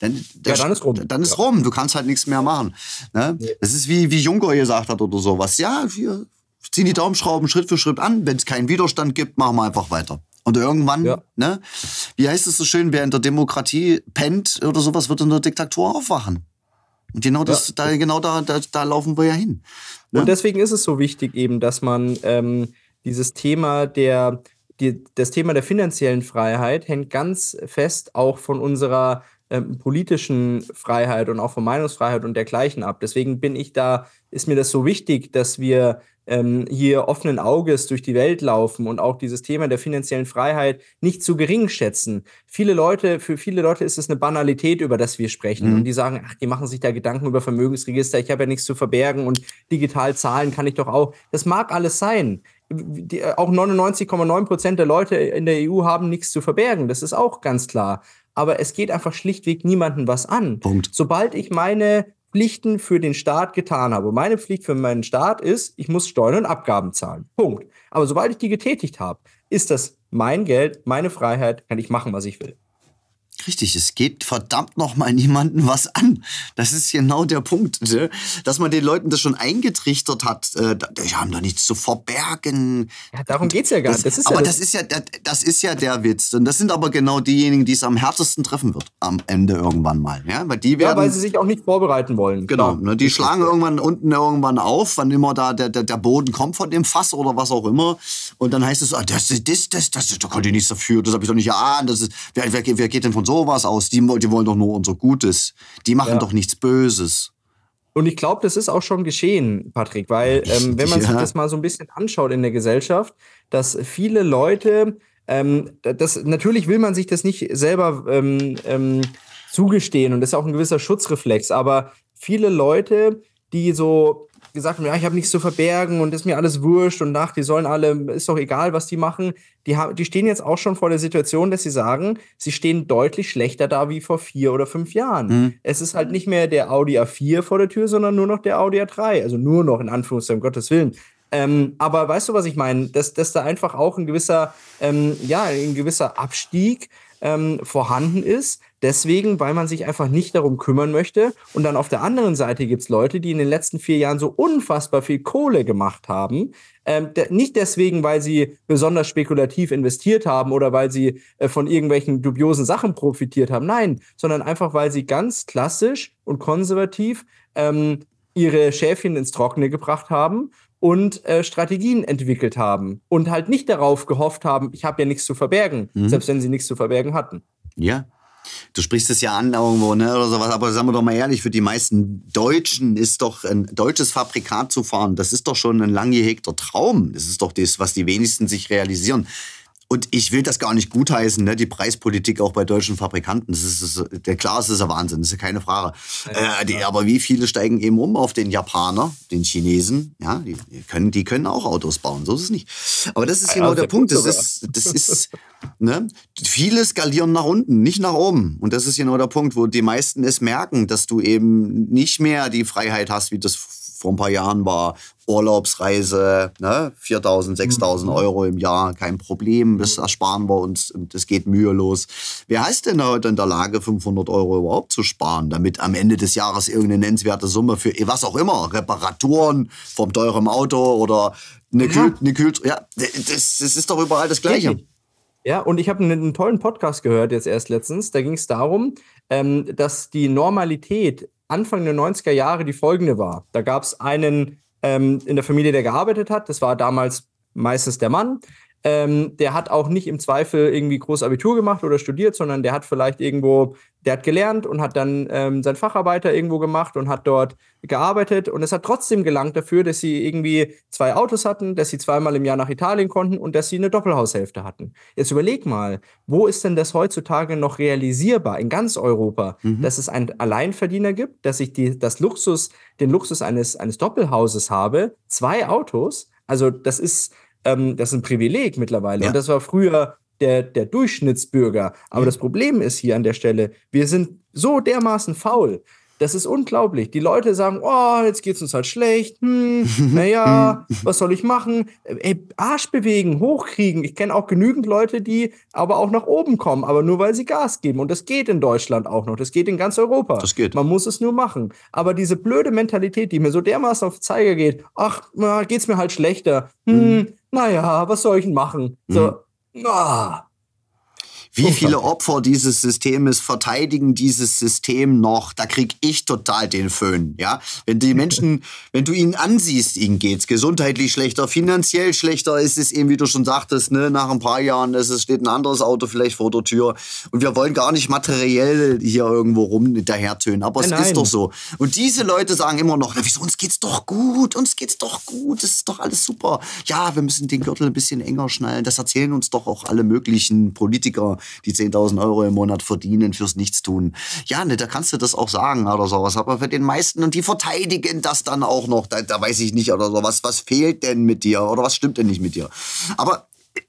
Dann, ja, dann ist rum. Dann ist ja. rum, du kannst halt nichts mehr machen. Ne? Das ist wie, wie Juncker gesagt hat oder sowas. Ja, wir ziehen die Daumenschrauben Schritt für Schritt an. Wenn es keinen Widerstand gibt, machen wir einfach weiter. Und irgendwann, ja. ne? Wie heißt es so schön, wer in der Demokratie pennt oder sowas, wird in der Diktatur aufwachen. Genau das, ja. da, genau da, da, da, laufen wir ja hin. Ne? Und deswegen ist es so wichtig eben, dass man ähm, dieses Thema der, die, das Thema der finanziellen Freiheit hängt ganz fest auch von unserer ähm, politischen Freiheit und auch von Meinungsfreiheit und dergleichen ab. Deswegen bin ich da, ist mir das so wichtig, dass wir ähm, hier offenen Auges durch die Welt laufen und auch dieses Thema der finanziellen Freiheit nicht zu gering schätzen. Viele Leute, für viele Leute ist es eine Banalität, über das wir sprechen. Mhm. Und die sagen, ach, die machen sich da Gedanken über Vermögensregister, ich habe ja nichts zu verbergen und digital zahlen kann ich doch auch. Das mag alles sein. Die, auch 99,9 Prozent der Leute in der EU haben nichts zu verbergen. Das ist auch ganz klar aber es geht einfach schlichtweg niemandem was an. Punkt. Sobald ich meine Pflichten für den Staat getan habe. Meine Pflicht für meinen Staat ist, ich muss Steuern und Abgaben zahlen. Punkt. Aber sobald ich die getätigt habe, ist das mein Geld, meine Freiheit, kann ich machen, was ich will. Richtig, es geht verdammt nochmal niemanden was an. Das ist genau der Punkt, ne? dass man den Leuten das schon eingetrichtert hat. Äh, die haben da nichts zu verbergen. Ja, darum geht es ja gar nicht. Das, das aber ja das, das, ist ja, das ist ja der Witz. Und das sind aber genau diejenigen, die es am härtesten treffen wird am Ende irgendwann mal. Ja, weil, die werden, ja, weil sie sich auch nicht vorbereiten wollen. Genau, ne? die schlagen irgendwann unten irgendwann auf, wann immer da der, der, der Boden kommt von dem Fass oder was auch immer. Und dann heißt es, ah, das, das, das, das, da konnte ich nichts dafür, das habe ich doch nicht erahnt. Das ist, wer, wer, wer geht denn von so sowas aus. Die, die wollen doch nur unser Gutes. Die machen ja. doch nichts Böses. Und ich glaube, das ist auch schon geschehen, Patrick, weil ähm, wenn man ja. sich das mal so ein bisschen anschaut in der Gesellschaft, dass viele Leute, ähm, das, natürlich will man sich das nicht selber ähm, ähm, zugestehen und das ist auch ein gewisser Schutzreflex, aber viele Leute, die so gesagt haben, ja, ich habe nichts zu verbergen und ist mir alles wurscht und nach, die sollen alle, ist doch egal, was die machen, die, haben, die stehen jetzt auch schon vor der Situation, dass sie sagen, sie stehen deutlich schlechter da wie vor vier oder fünf Jahren. Mhm. Es ist halt nicht mehr der Audi A4 vor der Tür, sondern nur noch der Audi A3. Also nur noch in Anführungszeichen, Gottes Willen. Ähm, aber weißt du, was ich meine? Dass, dass da einfach auch ein gewisser, ähm, ja, ein gewisser Abstieg ähm, vorhanden ist, Deswegen, weil man sich einfach nicht darum kümmern möchte. Und dann auf der anderen Seite gibt es Leute, die in den letzten vier Jahren so unfassbar viel Kohle gemacht haben. Ähm, nicht deswegen, weil sie besonders spekulativ investiert haben oder weil sie äh, von irgendwelchen dubiosen Sachen profitiert haben. Nein, sondern einfach, weil sie ganz klassisch und konservativ ähm, ihre Schäfchen ins Trockene gebracht haben und äh, Strategien entwickelt haben und halt nicht darauf gehofft haben, ich habe ja nichts zu verbergen, mhm. selbst wenn sie nichts zu verbergen hatten. Ja, Du sprichst es ja an irgendwo, ne, oder sowas, aber sagen wir doch mal ehrlich, für die meisten Deutschen ist doch ein deutsches Fabrikat zu fahren, das ist doch schon ein lang gehegter Traum. Das ist doch das, was die wenigsten sich realisieren. Und ich will das gar nicht gutheißen, ne? die Preispolitik auch bei deutschen Fabrikanten. Das ist, das ist, klar, es ist ja Wahnsinn, das ist keine Frage. Ja, äh, die, aber wie viele steigen eben um auf den Japaner, den Chinesen? Ja, die, die können, die können auch Autos bauen, so ist es nicht. Aber das ist ja, genau der, der Punkt. Punkt. Das ist, das ist, ne? Viele skalieren nach unten, nicht nach oben. Und das ist genau der Punkt, wo die meisten es merken, dass du eben nicht mehr die Freiheit hast, wie das vor ein paar Jahren war Urlaubsreise, ne, 4.000, 6.000 mhm. Euro im Jahr, kein Problem, das ersparen wir uns und das geht mühelos. Wer ist denn heute in der Lage, 500 Euro überhaupt zu sparen, damit am Ende des Jahres irgendeine nennenswerte Summe für eh, was auch immer, Reparaturen vom teuren Auto oder eine, ja. Kühl, eine Kühl, ja, das, das ist doch überall das Gleiche. Ja, und ich habe einen, einen, tollen Podcast gehört jetzt erst letztens. Da ging es darum, ähm, dass die Normalität Anfang der 90er Jahre die folgende war. Da gab es einen ähm, in der Familie, der gearbeitet hat. Das war damals meistens der Mann. Ähm, der hat auch nicht im Zweifel irgendwie groß Abitur gemacht oder studiert, sondern der hat vielleicht irgendwo, der hat gelernt und hat dann ähm, sein Facharbeiter irgendwo gemacht und hat dort gearbeitet. Und es hat trotzdem gelangt dafür, dass sie irgendwie zwei Autos hatten, dass sie zweimal im Jahr nach Italien konnten und dass sie eine Doppelhaushälfte hatten. Jetzt überleg mal, wo ist denn das heutzutage noch realisierbar in ganz Europa, mhm. dass es einen Alleinverdiener gibt, dass ich die, das Luxus, den Luxus eines, eines Doppelhauses habe, zwei Autos. Also das ist ähm, das ist ein Privileg mittlerweile. Ja. Und das war früher der, der Durchschnittsbürger. Aber mhm. das Problem ist hier an der Stelle, wir sind so dermaßen faul, das ist unglaublich. Die Leute sagen, oh, jetzt geht's uns halt schlecht. Hm, naja, hm. was soll ich machen? Ey, Arsch bewegen, hochkriegen. Ich kenne auch genügend Leute, die aber auch nach oben kommen, aber nur weil sie Gas geben. Und das geht in Deutschland auch noch. Das geht in ganz Europa. Das geht. Man muss es nur machen. Aber diese blöde Mentalität, die mir so dermaßen auf Zeiger geht, ach, na, geht's mir halt schlechter. Hm, mhm. naja, was soll ich denn machen? So, hm. ah. Wie viele Opfer dieses Systems verteidigen dieses System noch? Da krieg ich total den Föhn. Ja, wenn die Menschen, wenn du ihn ansiehst, ihnen es gesundheitlich schlechter, finanziell schlechter, ist es eben, wie du schon sagtest, ne, nach ein paar Jahren, ist es steht ein anderes Auto vielleicht vor der Tür und wir wollen gar nicht materiell hier irgendwo rum hinterhertönen. aber nein, es ist doch so. Und diese Leute sagen immer noch, na, wieso uns geht's doch gut, uns geht's doch gut, es ist doch alles super. Ja, wir müssen den Gürtel ein bisschen enger schnallen. Das erzählen uns doch auch alle möglichen Politiker die 10.000 Euro im Monat verdienen fürs Nichtstun. Ja, ne, da kannst du das auch sagen oder sowas. Aber für den meisten, und die verteidigen das dann auch noch, da, da weiß ich nicht oder sowas. Was fehlt denn mit dir oder was stimmt denn nicht mit dir? Aber äh,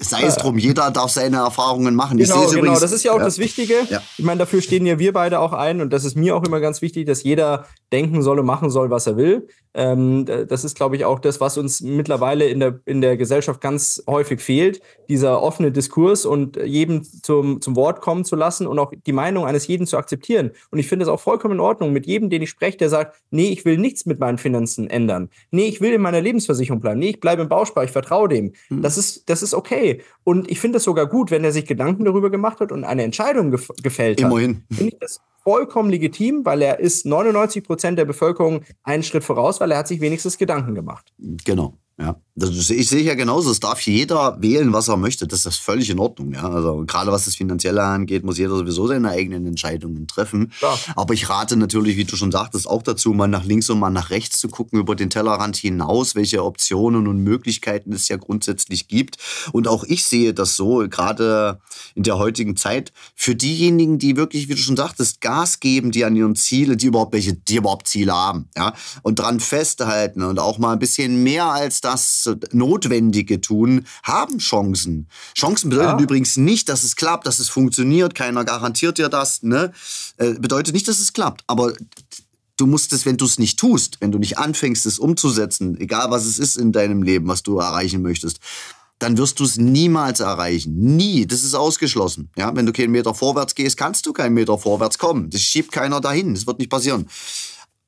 Sei es äh. drum, jeder darf seine Erfahrungen machen. Genau, genau. Übrigens, das ist ja auch ja. das Wichtige. Ja. Ich meine, dafür stehen ja wir beide auch ein und das ist mir auch immer ganz wichtig, dass jeder denken soll und machen soll, was er will. Ähm, das ist, glaube ich, auch das, was uns mittlerweile in der, in der Gesellschaft ganz häufig fehlt, dieser offene Diskurs und jedem zum, zum Wort kommen zu lassen und auch die Meinung eines jeden zu akzeptieren. Und ich finde es auch vollkommen in Ordnung mit jedem, den ich spreche, der sagt, nee, ich will nichts mit meinen Finanzen ändern. Nee, ich will in meiner Lebensversicherung bleiben. Nee, ich bleibe im Bauspar, ich vertraue dem. Mhm. Das, ist, das ist okay. Und ich finde es sogar gut, wenn er sich Gedanken darüber gemacht hat und eine Entscheidung gef gefällt Immerhin. hat. Immerhin vollkommen legitim, weil er ist 99 Prozent der Bevölkerung einen Schritt voraus, weil er hat sich wenigstens Gedanken gemacht. Genau. Ja, das sehe ich sicher genauso. Es darf jeder wählen, was er möchte. Das ist völlig in Ordnung. Ja? Also gerade was das Finanzielle angeht, muss jeder sowieso seine eigenen Entscheidungen treffen. Klar. Aber ich rate natürlich, wie du schon sagtest, auch dazu, mal nach links und mal nach rechts zu gucken, über den Tellerrand hinaus, welche Optionen und Möglichkeiten es ja grundsätzlich gibt. Und auch ich sehe das so, gerade in der heutigen Zeit, für diejenigen, die wirklich, wie du schon sagtest, Gas geben, die an ihren Zielen, die überhaupt welche, die überhaupt Ziele haben, ja, und dran festhalten und auch mal ein bisschen mehr als das das Notwendige tun, haben Chancen. Chancen bedeuten ja. übrigens nicht, dass es klappt, dass es funktioniert, keiner garantiert dir das, ne? Äh, bedeutet nicht, dass es klappt, aber du musst es, wenn du es nicht tust, wenn du nicht anfängst, es umzusetzen, egal was es ist in deinem Leben, was du erreichen möchtest, dann wirst du es niemals erreichen. Nie. Das ist ausgeschlossen. Ja, wenn du keinen Meter vorwärts gehst, kannst du keinen Meter vorwärts kommen. Das schiebt keiner dahin. Das wird nicht passieren.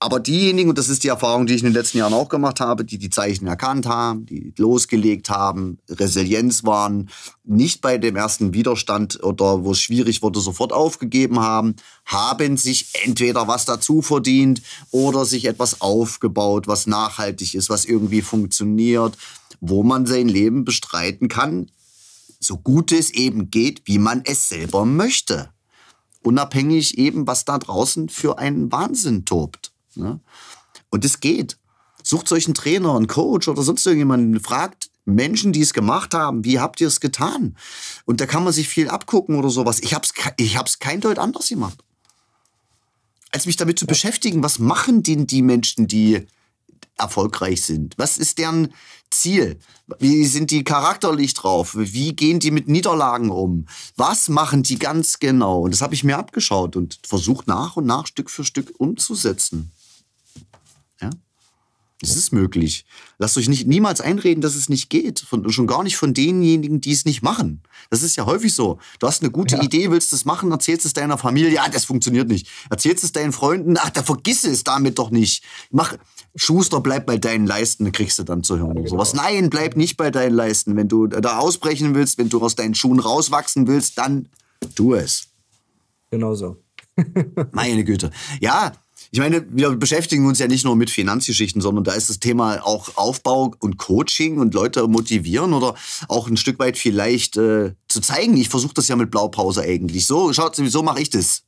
Aber diejenigen, und das ist die Erfahrung, die ich in den letzten Jahren auch gemacht habe, die die Zeichen erkannt haben, die losgelegt haben, Resilienz waren, nicht bei dem ersten Widerstand oder wo es schwierig wurde, sofort aufgegeben haben, haben sich entweder was dazu verdient oder sich etwas aufgebaut, was nachhaltig ist, was irgendwie funktioniert, wo man sein Leben bestreiten kann, so gut es eben geht, wie man es selber möchte unabhängig eben, was da draußen für einen Wahnsinn tobt. Ne? Und das geht. Sucht euch einen Trainer, einen Coach oder sonst irgendjemanden. Fragt Menschen, die es gemacht haben, wie habt ihr es getan? Und da kann man sich viel abgucken oder sowas. Ich habe es ich hab's kein Deut anders gemacht. Als mich damit zu beschäftigen, was machen denn die Menschen, die erfolgreich sind? Was ist deren Ziel? Wie sind die charakterlich drauf? Wie gehen die mit Niederlagen um? Was machen die ganz genau? Und das habe ich mir abgeschaut und versucht nach und nach Stück für Stück umzusetzen. Es ist möglich. Lasst euch nicht, niemals einreden, dass es nicht geht. Von, schon gar nicht von denjenigen, die es nicht machen. Das ist ja häufig so. Du hast eine gute ja. Idee, willst es machen, erzählst es deiner Familie, ja, ah, das funktioniert nicht. Erzählst es deinen Freunden, ach, da vergiss es damit doch nicht. Mach, Schuster, bleib bei deinen Leisten, kriegst du dann zu hören. genau. sowas. Nein, bleib nicht bei deinen Leisten. Wenn du da ausbrechen willst, wenn du aus deinen Schuhen rauswachsen willst, dann tu es. Genau so. Meine Güte. Ja, ich meine, wir beschäftigen uns ja nicht nur mit Finanzgeschichten, sondern da ist das Thema auch Aufbau und Coaching und Leute motivieren oder auch ein Stück weit vielleicht äh, zu zeigen. Ich versuche das ja mit Blaupause eigentlich. So, schaut, so mache ich das.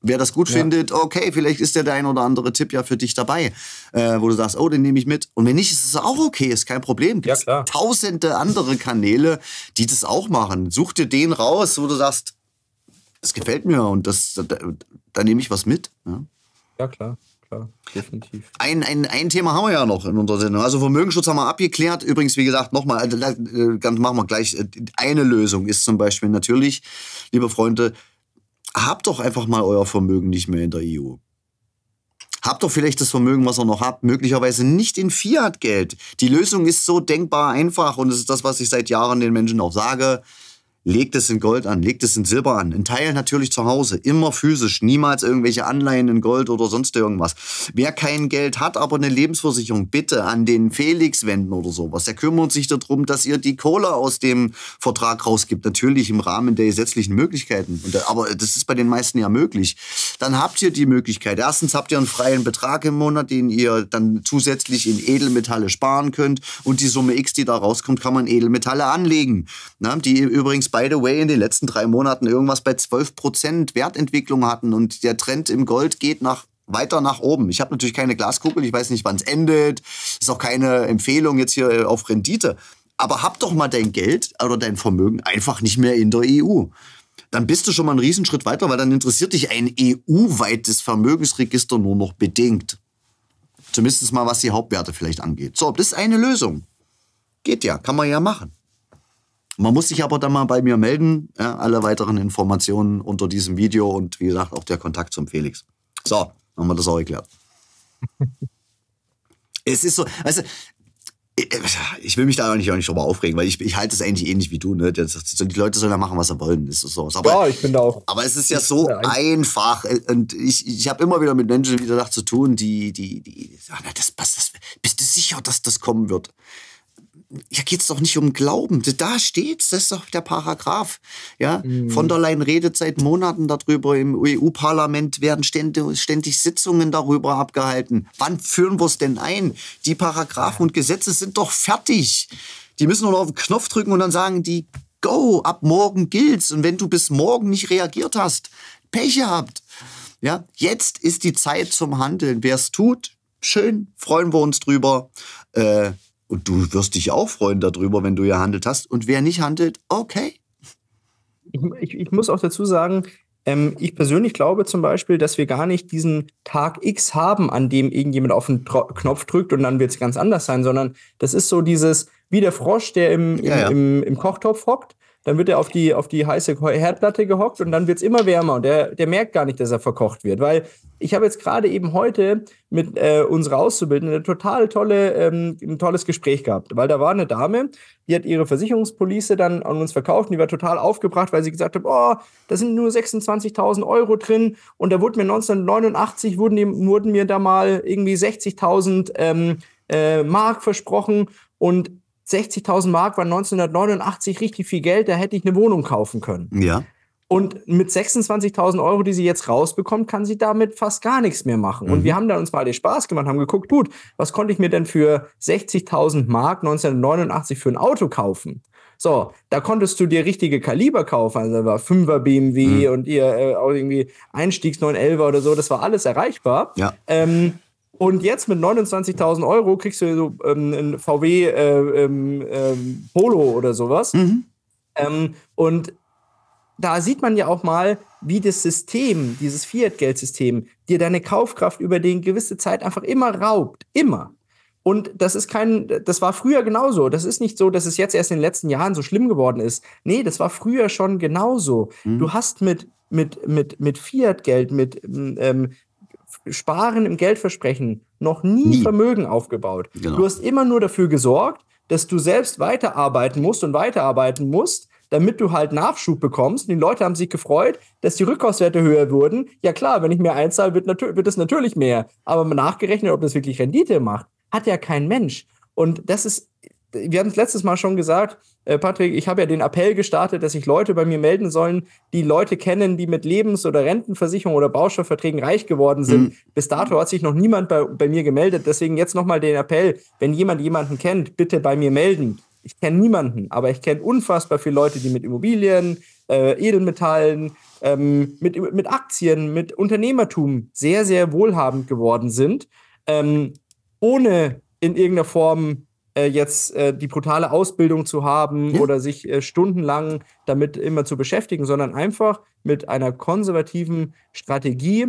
Wer das gut ja. findet, okay, vielleicht ist ja der ein oder andere Tipp ja für dich dabei, äh, wo du sagst, oh, den nehme ich mit. Und wenn nicht, ist es auch okay, ist kein Problem. Gibt ja, tausende andere Kanäle, die das auch machen. Such dir den raus, wo du sagst, das gefällt mir und das, da, da nehme ich was mit. Ja. Ne? Ja, klar. Klar, definitiv. Ein, ein, ein Thema haben wir ja noch in unserer Sendung. Also Vermögensschutz haben wir abgeklärt. Übrigens, wie gesagt, nochmal, also, äh, ganz machen wir gleich. Äh, eine Lösung ist zum Beispiel natürlich, liebe Freunde, habt doch einfach mal euer Vermögen nicht mehr in der EU. Habt doch vielleicht das Vermögen, was ihr noch habt, möglicherweise nicht in Fiat-Geld. Die Lösung ist so denkbar einfach und es ist das, was ich seit Jahren den Menschen auch sage legt es in Gold an, legt es in Silber an, in Teilen natürlich zu Hause, immer physisch, niemals irgendwelche Anleihen in Gold oder sonst irgendwas. Wer kein Geld hat, aber eine Lebensversicherung, bitte an den Felix wenden oder sowas. Der kümmert sich darum, dass ihr die Kohle aus dem Vertrag rausgibt, natürlich im Rahmen der gesetzlichen Möglichkeiten. aber das ist bei den meisten ja möglich. Dann habt ihr die Möglichkeit. Erstens habt ihr einen freien Betrag im Monat, den ihr dann zusätzlich in Edelmetalle sparen könnt und die Summe X, die da rauskommt, kann man in Edelmetalle anlegen, ne? die übrigens bei by the way, in den letzten drei Monaten irgendwas bei 12% Wertentwicklung hatten und der Trend im Gold geht nach weiter nach oben. Ich habe natürlich keine Glaskugel, ich weiß nicht, wann es endet. Ist auch keine Empfehlung jetzt hier äh, auf Rendite. Aber hab doch mal dein Geld oder dein Vermögen einfach nicht mehr in der EU. Dann bist du schon mal einen Riesenschritt weiter, weil dann interessiert dich ein EU-weites Vermögensregister nur noch bedingt. Zumindest mal was die Hauptwerte vielleicht angeht. So, das ist eine Lösung. Geht ja, kann man ja machen. Man muss sich aber dann mal bei mir melden. Ja, alle weiteren Informationen unter diesem Video und wie gesagt auch der Kontakt zum Felix. So, haben wir das auch erklärt. es ist so, also ich will mich da auch nicht, auch nicht drüber aufregen, weil ich, ich halte es eigentlich ähnlich wie du. Ne? Die Leute sollen ja machen, was sie wollen. Ist so. aber, ja, ich bin da auch. Aber es ist ja so einfach. Äh, und ich, ich habe immer wieder mit Menschen wieder zu tun, die, die, die sagen, das, was, das, bist du sicher, dass das kommen wird? ja, geht es doch nicht um Glauben. Da steht's, das ist doch der Paragraph. Ja, mhm. von der Leyen redet seit Monaten darüber. Im EU-Parlament werden ständig Sitzungen darüber abgehalten. Wann führen wir es denn ein? Die Paragraphen und Gesetze sind doch fertig. Die müssen nur noch auf den Knopf drücken und dann sagen die, go, ab morgen gilt's. Und wenn du bis morgen nicht reagiert hast, Pech gehabt. Ja, jetzt ist die Zeit zum Handeln. Wer es tut, schön, freuen wir uns drüber. Äh, und du wirst dich auch freuen darüber, wenn du gehandelt hast. Und wer nicht handelt, okay. Ich, ich, ich muss auch dazu sagen, ähm, ich persönlich glaube zum Beispiel, dass wir gar nicht diesen Tag X haben, an dem irgendjemand auf den Tro Knopf drückt und dann wird es ganz anders sein, sondern das ist so dieses, wie der Frosch, der im, im, ja, ja. im, im Kochtopf hockt dann wird er auf die, auf die heiße Herdplatte gehockt und dann wird es immer wärmer und der, der merkt gar nicht, dass er verkocht wird. Weil ich habe jetzt gerade eben heute mit äh, unserer Auszubildenden eine total tolle, ähm, ein tolles Gespräch gehabt, weil da war eine Dame, die hat ihre Versicherungspolice dann an uns verkauft und die war total aufgebracht, weil sie gesagt hat, oh, da sind nur 26.000 Euro drin und da wurden mir 1989, wurden, wurden mir da mal irgendwie 60.000 ähm, äh, Mark versprochen und 60.000 Mark war 1989 richtig viel Geld, da hätte ich eine Wohnung kaufen können. Ja. Und mit 26.000 Euro, die sie jetzt rausbekommt, kann sie damit fast gar nichts mehr machen. Mhm. Und wir mhm. haben dann uns mal den Spaß gemacht, haben geguckt, gut, was konnte ich mir denn für 60.000 Mark 1989 für ein Auto kaufen? So, da konntest du dir richtige Kaliber kaufen, also da war 5er BMW mhm. und ihr äh, auch irgendwie Einstiegs 911 oder so, das war alles erreichbar. Ja. Ähm, und jetzt mit 29.000 Euro kriegst du so ähm, einen VW äh, ähm, ähm, Polo oder sowas. Mhm. Ähm, und da sieht man ja auch mal, wie das System, dieses Fiat-Geldsystem, dir deine Kaufkraft über eine gewisse Zeit einfach immer raubt. Immer. Und das ist kein, das war früher genauso. Das ist nicht so, dass es jetzt erst in den letzten Jahren so schlimm geworden ist. Nee, das war früher schon genauso. Mhm. Du hast mit mit, mit, mit Fiat-Geld, mit, ähm, Sparen im Geldversprechen noch nie, nie. Vermögen aufgebaut. Genau. Du hast immer nur dafür gesorgt, dass du selbst weiterarbeiten musst und weiterarbeiten musst, damit du halt Nachschub bekommst. Und die Leute haben sich gefreut, dass die Rückkaufswerte höher wurden. Ja klar, wenn ich mehr einzahle, wird, wird es natürlich mehr. Aber nachgerechnet, ob das wirklich Rendite macht, hat ja kein Mensch. Und das ist, wir haben es letztes Mal schon gesagt, äh, Patrick, ich habe ja den Appell gestartet, dass sich Leute bei mir melden sollen, die Leute kennen, die mit Lebens- oder Rentenversicherung oder Baustoffverträgen reich geworden sind. Mhm. Bis dato hat sich noch niemand bei, bei mir gemeldet. Deswegen jetzt nochmal den Appell, wenn jemand jemanden kennt, bitte bei mir melden. Ich kenne niemanden, aber ich kenne unfassbar viele Leute, die mit Immobilien, äh, Edelmetallen, ähm, mit, mit Aktien, mit Unternehmertum sehr, sehr wohlhabend geworden sind, ähm, ohne in irgendeiner Form äh, jetzt äh, die brutale Ausbildung zu haben ja. oder sich äh, stundenlang damit immer zu beschäftigen, sondern einfach mit einer konservativen Strategie,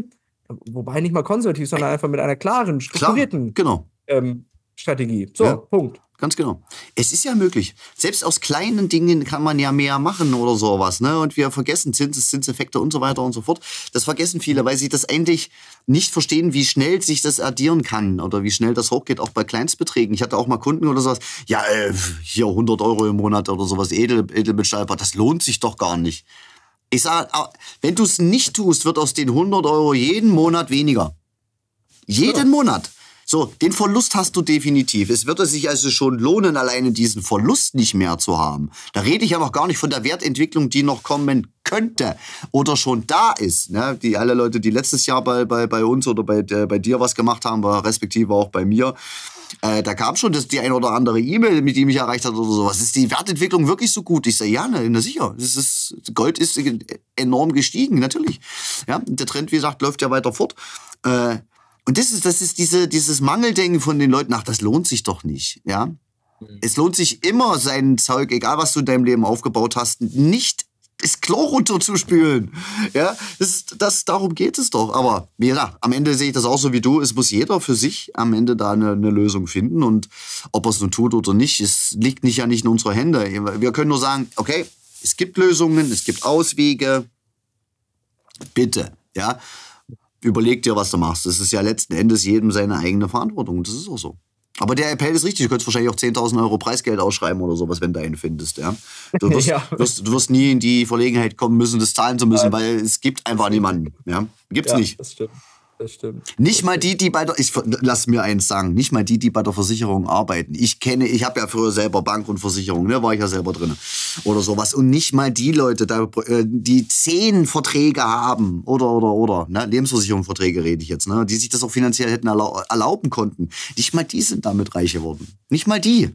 wobei nicht mal konservativ, sondern einfach mit einer klaren, strukturierten Klar, genau. ähm, Strategie. So, ja. Punkt. Ganz genau. Es ist ja möglich. Selbst aus kleinen Dingen kann man ja mehr machen oder sowas. Ne? Und wir vergessen Zinses, Zinseffekte und so weiter und so fort. Das vergessen viele, weil sie das endlich nicht verstehen, wie schnell sich das addieren kann oder wie schnell das hochgeht, auch bei Kleinstbeträgen. Ich hatte auch mal Kunden oder sowas. Ja, äh, hier 100 Euro im Monat oder sowas, Edel, Edelmetallbar, das lohnt sich doch gar nicht. Ich sage, ah, wenn du es nicht tust, wird aus den 100 Euro jeden Monat weniger. Jeden ja. Monat. So, den Verlust hast du definitiv. Es wird es sich also schon lohnen, alleine diesen Verlust nicht mehr zu haben. Da rede ich ja noch gar nicht von der Wertentwicklung, die noch kommen könnte oder schon da ist. Ne? Die alle Leute, die letztes Jahr bei, bei, bei uns oder bei, der, äh, bei dir was gemacht haben, war respektive auch bei mir, äh, da kam schon das, die ein oder andere E-Mail, mit die mich erreicht hat oder sowas. Ist die Wertentwicklung wirklich so gut? Ich sage, ja, na, ne, na sicher. Das ist, Gold ist äh, enorm gestiegen, natürlich. Ja, der Trend, wie gesagt, läuft ja weiter fort. Äh, und das ist, das ist diese, dieses Mangeldenken von den Leuten, ach, das lohnt sich doch nicht, ja. Mhm. Es lohnt sich immer, sein Zeug, egal was du in deinem Leben aufgebaut hast, nicht das Klo runterzuspülen. Ja, das, das, darum geht es doch. Aber wie gesagt, am Ende sehe ich das auch so wie du. Es muss jeder für sich am Ende da eine, eine Lösung finden. Und ob er es nun tut oder nicht, es liegt nicht ja nicht in unserer Hände. Wir können nur sagen, okay, es gibt Lösungen, es gibt Auswege. Bitte, ja überleg dir, was du machst. Das ist ja letzten Endes jedem seine eigene Verantwortung. Das ist auch so. Aber der Appell ist richtig. Du könntest wahrscheinlich auch 10.000 Euro Preisgeld ausschreiben oder sowas, wenn du einen findest. Ja? Du, wirst, ja. wirst, du wirst nie in die Verlegenheit kommen müssen, das zahlen zu müssen, Nein. weil es gibt einfach niemanden. Ja? Gibt's ja, nicht. Das stimmt. Das stimmt. Nicht mal die, die bei der, ich lass mir eins sagen, nicht mal die, die bei der Versicherung arbeiten. Ich kenne, ich habe ja früher selber Bank und Versicherung, ne, war ich ja selber drin oder sowas. Und nicht mal die Leute, äh, die zehn Verträge haben oder, oder, oder, ne, Lebensversicherungsverträge rede ich jetzt, ne, die sich das auch finanziell hätten erlauben konnten. Nicht mal die sind damit reich geworden. Nicht mal die.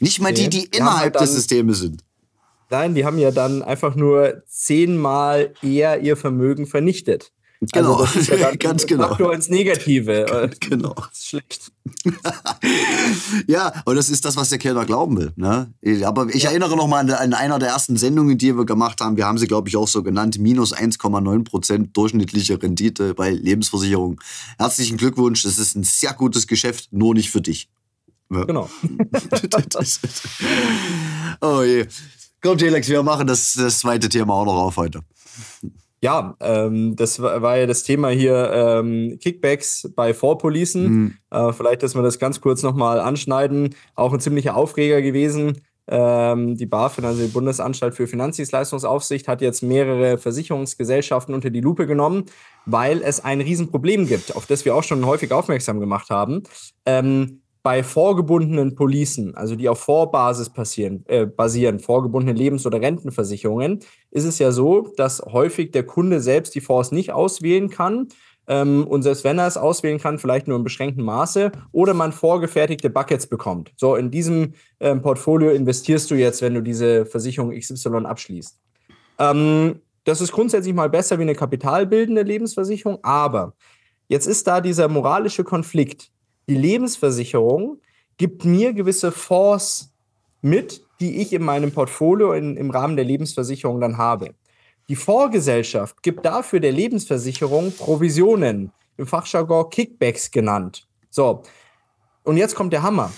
Nicht mal nee. die, die innerhalb ja, des Systems sind. Nein, die haben ja dann einfach nur zehnmal eher ihr Vermögen vernichtet. Also genau, also ja ganz genau. Faktor ins Negative. Äh, genau. Das ist schlecht. ja, und das ist das, was der Kellner glauben will. Ne? Aber ich ja. erinnere nochmal an, an einer der ersten Sendungen, die wir gemacht haben. Wir haben sie, glaube ich, auch so genannt. Minus 1,9 durchschnittliche Rendite bei Lebensversicherung. Herzlichen Glückwunsch. Das ist ein sehr gutes Geschäft, nur nicht für dich. Genau. oh je. Kommt, Alex, wir machen das, das zweite Thema auch noch auf heute ja, ähm, das war, war, ja das Thema hier ähm, Kickbacks bei Vorpolisen. Mhm. Äh, vielleicht, dass wir das ganz kurz nochmal anschneiden. Auch ein ziemlicher Aufreger gewesen. Ähm, die BaFin, also die Bundesanstalt für Finanzdienstleistungsaufsicht, hat jetzt mehrere Versicherungsgesellschaften unter die Lupe genommen, weil es ein Riesenproblem gibt, auf das wir auch schon häufig aufmerksam gemacht haben. Ähm, bei vorgebundenen Policen, also die auf Vorbasis passieren, äh, basieren, vorgebundene Lebens- oder Rentenversicherungen, ist es ja so, dass häufig der Kunde selbst die Fonds nicht auswählen kann. Ähm, und selbst wenn er es auswählen kann, vielleicht nur im beschränkten Maße, oder man vorgefertigte Buckets bekommt. So, in diesem ähm, Portfolio investierst du jetzt, wenn du diese Versicherung XY abschließt. Ähm, das ist grundsätzlich mal besser wie eine kapitalbildende Lebensversicherung, aber jetzt ist da dieser moralische Konflikt die Lebensversicherung gibt mir gewisse Fonds mit, die ich in meinem Portfolio in, im Rahmen der Lebensversicherung dann habe. Die Fondsgesellschaft gibt dafür der Lebensversicherung Provisionen, im Fachjargon Kickbacks genannt. So, und jetzt kommt der Hammer.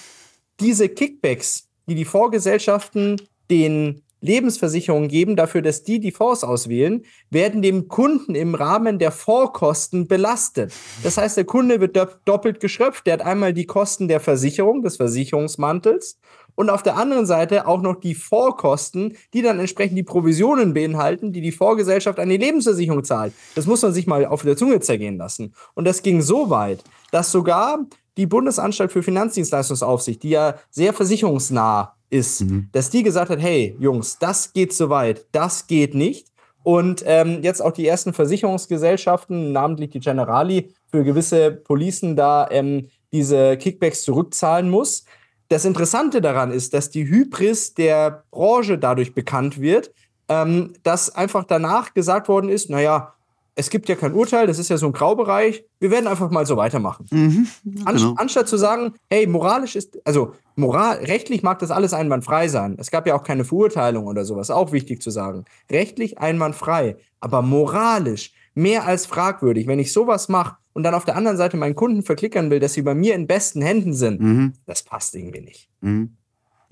Diese Kickbacks, die die Fondsgesellschaften den Lebensversicherungen geben dafür, dass die die Fonds auswählen, werden dem Kunden im Rahmen der Vorkosten belastet. Das heißt, der Kunde wird doppelt geschröpft. Der hat einmal die Kosten der Versicherung, des Versicherungsmantels und auf der anderen Seite auch noch die Vorkosten, die dann entsprechend die Provisionen beinhalten, die die Vorgesellschaft an die Lebensversicherung zahlt. Das muss man sich mal auf der Zunge zergehen lassen. Und das ging so weit, dass sogar die Bundesanstalt für Finanzdienstleistungsaufsicht, die ja sehr versicherungsnah ist, mhm. dass die gesagt hat, hey Jungs, das geht so weit, das geht nicht. Und ähm, jetzt auch die ersten Versicherungsgesellschaften, namentlich die Generali, für gewisse Policen da ähm, diese Kickbacks zurückzahlen muss. Das Interessante daran ist, dass die Hybris der Branche dadurch bekannt wird, ähm, dass einfach danach gesagt worden ist, naja, es gibt ja kein Urteil, das ist ja so ein Graubereich, wir werden einfach mal so weitermachen. Mhm, genau. anstatt zu sagen, hey, moralisch ist, also moral, rechtlich mag das alles einwandfrei sein. Es gab ja auch keine Verurteilung oder sowas, auch wichtig zu sagen. Rechtlich einwandfrei, aber moralisch mehr als fragwürdig. Wenn ich sowas mache und dann auf der anderen Seite meinen Kunden verklickern will, dass sie bei mir in besten Händen sind, mhm. das passt irgendwie nicht. Mhm.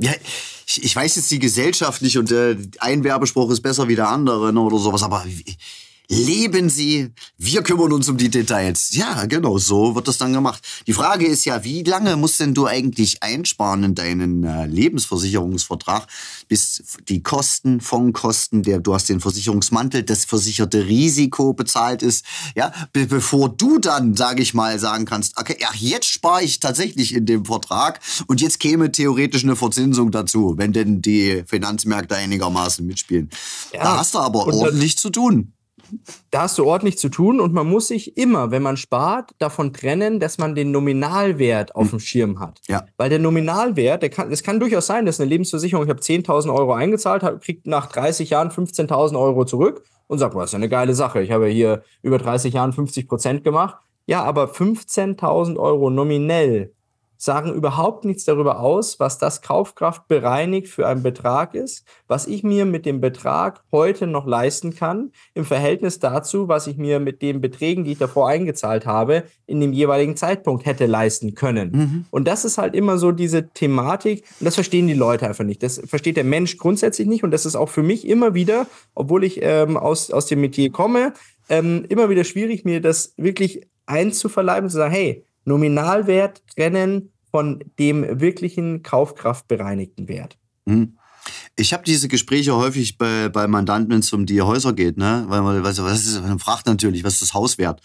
Ja, ich, ich, weiß jetzt die Gesellschaft nicht und äh, ein Werbespruch ist besser wie der andere ne, oder sowas, aber. Ich, Leben Sie, wir kümmern uns um die Details. Ja, genau, so wird das dann gemacht. Die Frage ist ja, wie lange musst denn du eigentlich einsparen in deinen äh, Lebensversicherungsvertrag, bis die Kosten von Kosten, der du hast den Versicherungsmantel, das versicherte Risiko bezahlt ist, ja, be bevor du dann, sage ich mal, sagen kannst, okay, ja, jetzt spare ich tatsächlich in dem Vertrag und jetzt käme theoretisch eine Verzinsung dazu, wenn denn die Finanzmärkte einigermaßen mitspielen. Ja, da hast du aber ordentlich zu tun da hast du ordentlich zu tun und man muss sich immer, wenn man spart, davon trennen, dass man den Nominalwert auf hm. dem Schirm hat. Ja. Weil der Nominalwert, der kann, das kann durchaus sein, dass eine Lebensversicherung, ich habe 10.000 Euro eingezahlt, kriegt nach 30 Jahren 15.000 Euro zurück und sagt, boah, das ist ja eine geile Sache, ich habe ja hier über 30 Jahren 50 Prozent gemacht. Ja, aber 15.000 Euro nominell sagen überhaupt nichts darüber aus, was das Kaufkraft bereinigt für einen Betrag ist, was ich mir mit dem Betrag heute noch leisten kann, im Verhältnis dazu, was ich mir mit den Beträgen, die ich davor eingezahlt habe, in dem jeweiligen Zeitpunkt hätte leisten können. Mhm. Und das ist halt immer so diese Thematik, und das verstehen die Leute einfach nicht. Das versteht der Mensch grundsätzlich nicht und das ist auch für mich immer wieder, obwohl ich ähm, aus, aus dem Metier komme, ähm, immer wieder schwierig, mir das wirklich einzuverleiben, zu sagen, hey, Nominalwert trennen von dem wirklichen kaufkraftbereinigten Wert. Mhm. Ich habe diese Gespräche häufig bei, bei Mandanten, wenn es um die Häuser geht, ne? Weil man, was ist, man fragt natürlich, was ist das Hauswert?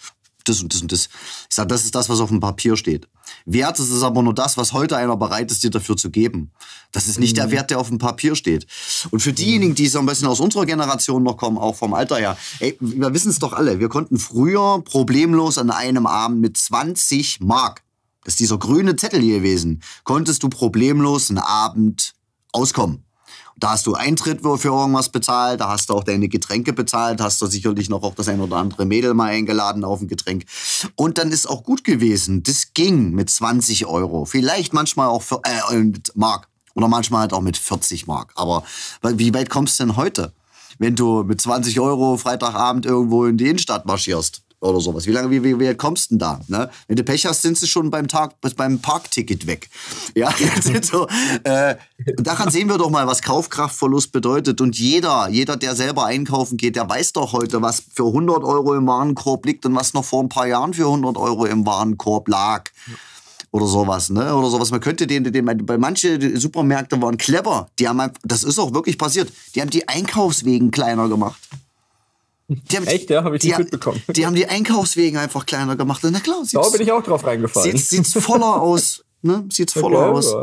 Das und das und das. Ich sage, das ist das, was auf dem Papier steht. Wert ist es aber nur das, was heute einer bereit ist, dir dafür zu geben. Das ist nicht mhm. der Wert, der auf dem Papier steht. Und für diejenigen, die so ein bisschen aus unserer Generation noch kommen, auch vom Alter her, ey, wir wissen es doch alle, wir konnten früher problemlos an einem Abend mit 20 Mark, das ist dieser grüne Zettel hier gewesen, konntest du problemlos einen Abend auskommen. Da hast du Eintritt für irgendwas bezahlt, da hast du auch deine Getränke bezahlt, hast du sicherlich noch auch das ein oder andere Mädel mal eingeladen auf ein Getränk. Und dann ist auch gut gewesen. Das ging mit 20 Euro. Vielleicht manchmal auch für, äh, äh, mit Mark. Oder manchmal halt auch mit 40 Mark. Aber wie weit kommst du denn heute, wenn du mit 20 Euro Freitagabend irgendwo in die Innenstadt marschierst? oder sowas. Wie lange, wie, wie, wie kommst du denn da? Ne? Wenn du Pech hast, sind sie schon beim, Tag, beim Parkticket weg. Ja, so, also, äh, daran sehen wir doch mal, was Kaufkraftverlust bedeutet. Und jeder, jeder, der selber einkaufen geht, der weiß doch heute, was für 100 Euro im Warenkorb liegt und was noch vor ein paar Jahren für 100 Euro im Warenkorb lag. Oder sowas, ne? Oder sowas. Man könnte den, den, bei manche Supermärkte waren clever. Die haben, das ist auch wirklich passiert. Die haben die Einkaufswegen kleiner gemacht. Haben, Echt, ja? Habe ich nicht mitbekommen. Die haben die Einkaufswegen einfach kleiner gemacht. Na klar, Da bin ich auch drauf reingefallen. Sieht, sieht's voller aus. Ne? Sieht's voller okay, aus.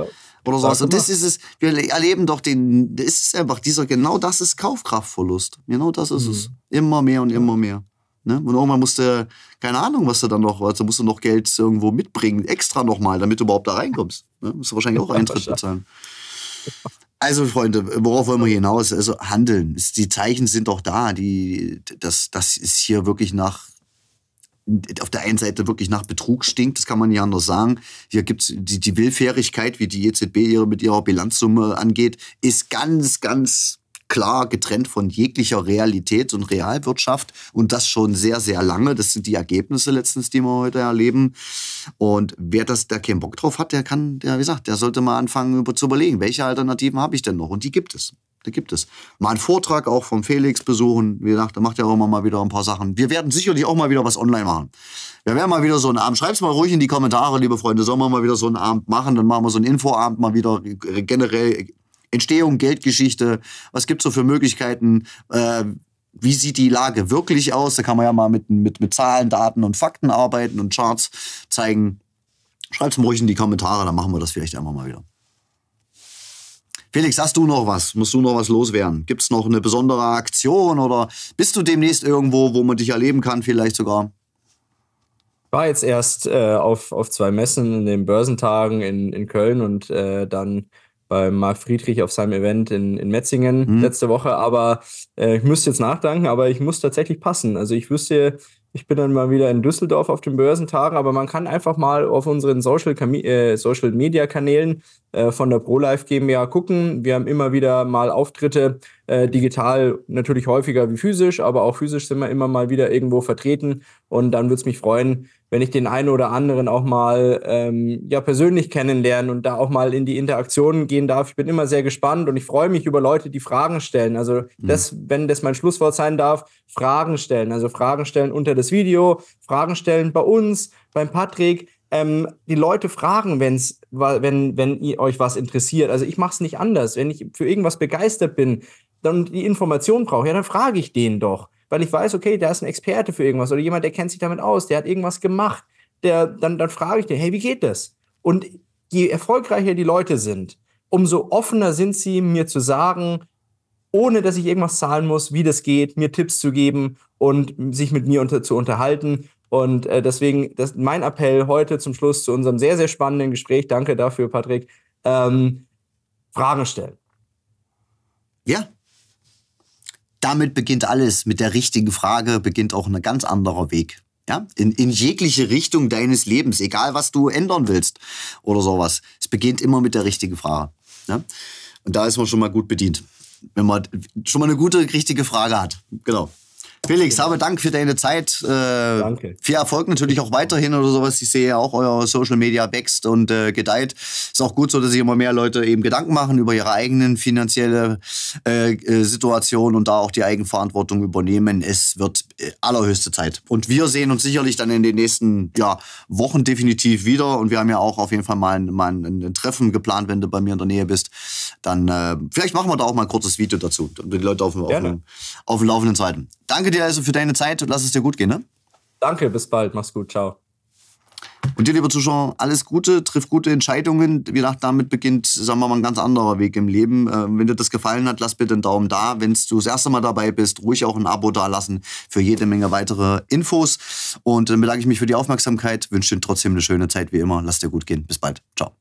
Oder sowas. Und das ist es, wir erleben doch den, das ist einfach dieser, genau das ist Kaufkraftverlust. Genau das ist mhm. es. Immer mehr und immer mehr. Ne? Und irgendwann musst du, keine Ahnung, was du dann noch, also musst du noch Geld irgendwo mitbringen, extra nochmal, damit du überhaupt da reinkommst. Ne? Musst du wahrscheinlich auch Eintritt bezahlen. Also Freunde, worauf wollen wir hinaus? Also handeln. Die Zeichen sind doch da. Die, das, das ist hier wirklich nach auf der einen Seite wirklich nach Betrug stinkt, das kann man nicht anders sagen. Hier gibt es die, die Willfährigkeit, wie die EZB hier mit ihrer Bilanzsumme angeht, ist ganz, ganz klar getrennt von jeglicher Realität und Realwirtschaft und das schon sehr, sehr lange. Das sind die Ergebnisse letztens, die wir heute erleben. Und wer das, der keinen Bock drauf hat, der kann, der, wie gesagt, der sollte mal anfangen über, zu überlegen, welche Alternativen habe ich denn noch? Und die gibt es. Da gibt es. Mal einen Vortrag auch vom Felix besuchen. Wie gesagt, da macht er auch immer mal wieder ein paar Sachen. Wir werden sicherlich auch mal wieder was online machen. Wir werden mal wieder so einen Abend. Schreib's mal ruhig in die Kommentare, liebe Freunde. Sollen wir mal wieder so einen Abend machen? Dann machen wir so einen Infoabend mal wieder äh, generell äh, Entstehung, Geldgeschichte, was gibt es so für Möglichkeiten, äh, wie sieht die Lage wirklich aus? Da kann man ja mal mit, mit, mit Zahlen, Daten und Fakten arbeiten und Charts zeigen. Schreibt es mir ruhig in die Kommentare, dann machen wir das vielleicht einfach mal wieder. Felix, hast du noch was? Musst du noch was loswerden? Gibt es noch eine besondere Aktion oder bist du demnächst irgendwo, wo man dich erleben kann, vielleicht sogar? Ich war jetzt erst äh, auf, auf zwei Messen, in den Börsentagen in, in Köln und äh, dann bei Marc Friedrich auf seinem Event in, in Metzingen mhm. letzte Woche. Aber äh, ich müsste jetzt nachdenken, aber ich muss tatsächlich passen. Also ich wüsste, ich bin dann mal wieder in Düsseldorf auf dem Börsentag, aber man kann einfach mal auf unseren Social, äh, Social Media Kanälen äh, von der ProLife GmbH gucken. Wir haben immer wieder mal Auftritte äh, digital natürlich häufiger wie physisch, aber auch physisch sind wir immer mal wieder irgendwo vertreten. Und dann würde es mich freuen, wenn ich den einen oder anderen auch mal ähm, ja, persönlich kennenlernen und da auch mal in die Interaktionen gehen darf. Ich bin immer sehr gespannt und ich freue mich über Leute, die Fragen stellen. Also mhm. das, mhm. wenn das mein Schlusswort sein darf, Fragen stellen. Also Fragen stellen unter das Video, Fragen stellen bei uns, beim Patrick. Ähm, die Leute fragen, wenn's, wenn, wenn ihr euch was interessiert. Also ich mache es nicht anders. Wenn ich für irgendwas begeistert bin, dann die Information brauche, ja, dann frage ich den doch. Weil ich weiß, okay, da ist ein Experte für irgendwas oder jemand, der kennt sich damit aus, der hat irgendwas gemacht. Der, dann, dann frage ich den, hey, wie geht das? Und je erfolgreicher die Leute sind, umso offener sind sie, mir zu sagen, ohne dass ich irgendwas zahlen muss, wie das geht, mir Tipps zu geben und sich mit mir unter, zu unterhalten. Und äh, deswegen das, mein Appell heute zum Schluss zu unserem sehr, sehr spannenden Gespräch. Danke dafür, Patrick. Ähm, Fragen stellen. Ja, damit beginnt alles. Mit der richtigen Frage beginnt auch ein ganz anderer Weg. Ja? In, in jegliche Richtung deines Lebens, egal was du ändern willst oder sowas. Es beginnt immer mit der richtigen Frage. Ja? Und da ist man schon mal gut bedient. Wenn man schon mal eine gute, richtige Frage hat. Genau. Felix, aber Dank für deine Zeit. Äh, danke. Viel Erfolg natürlich auch weiterhin oder sowas. Ich sehe auch euer Social Media wächst und äh, gedeiht. Ist auch gut so, dass sich immer mehr Leute eben Gedanken machen über ihre eigenen finanzielle äh, äh Situation und da auch die Eigenverantwortung übernehmen. Es wird äh, allerhöchste Zeit. Und wir sehen uns sicherlich dann in den nächsten ja, Wochen definitiv wieder. Und wir haben ja auch auf jeden Fall mal ein, mal ein Treffen geplant, wenn du bei mir in der Nähe bist. Dann äh, vielleicht machen wir da auch mal ein kurzes Video dazu, damit die Leute auf dem, auf dem, auf dem Laufenden halten. Danke dir also für deine Zeit und lass es dir gut gehen, ne? Danke, bis bald. Mach's gut. Ciao. Und dir, liebe Zuschauer, alles Gute, triff gute Entscheidungen. Wie gesagt, damit beginnt, sagen wir mal, ein ganz anderer Weg im Leben. Ähm, wenn dir das gefallen hat, lass bitte einen Daumen da. Wenn du das erste Mal dabei bist, ruhig auch ein Abo dalassen für jede Menge weitere Infos. Und dann äh, bedanke ich mich für die Aufmerksamkeit, wünsche dir trotzdem eine schöne Zeit wie immer. Lass dir gut gehen. Bis bald. Ciao.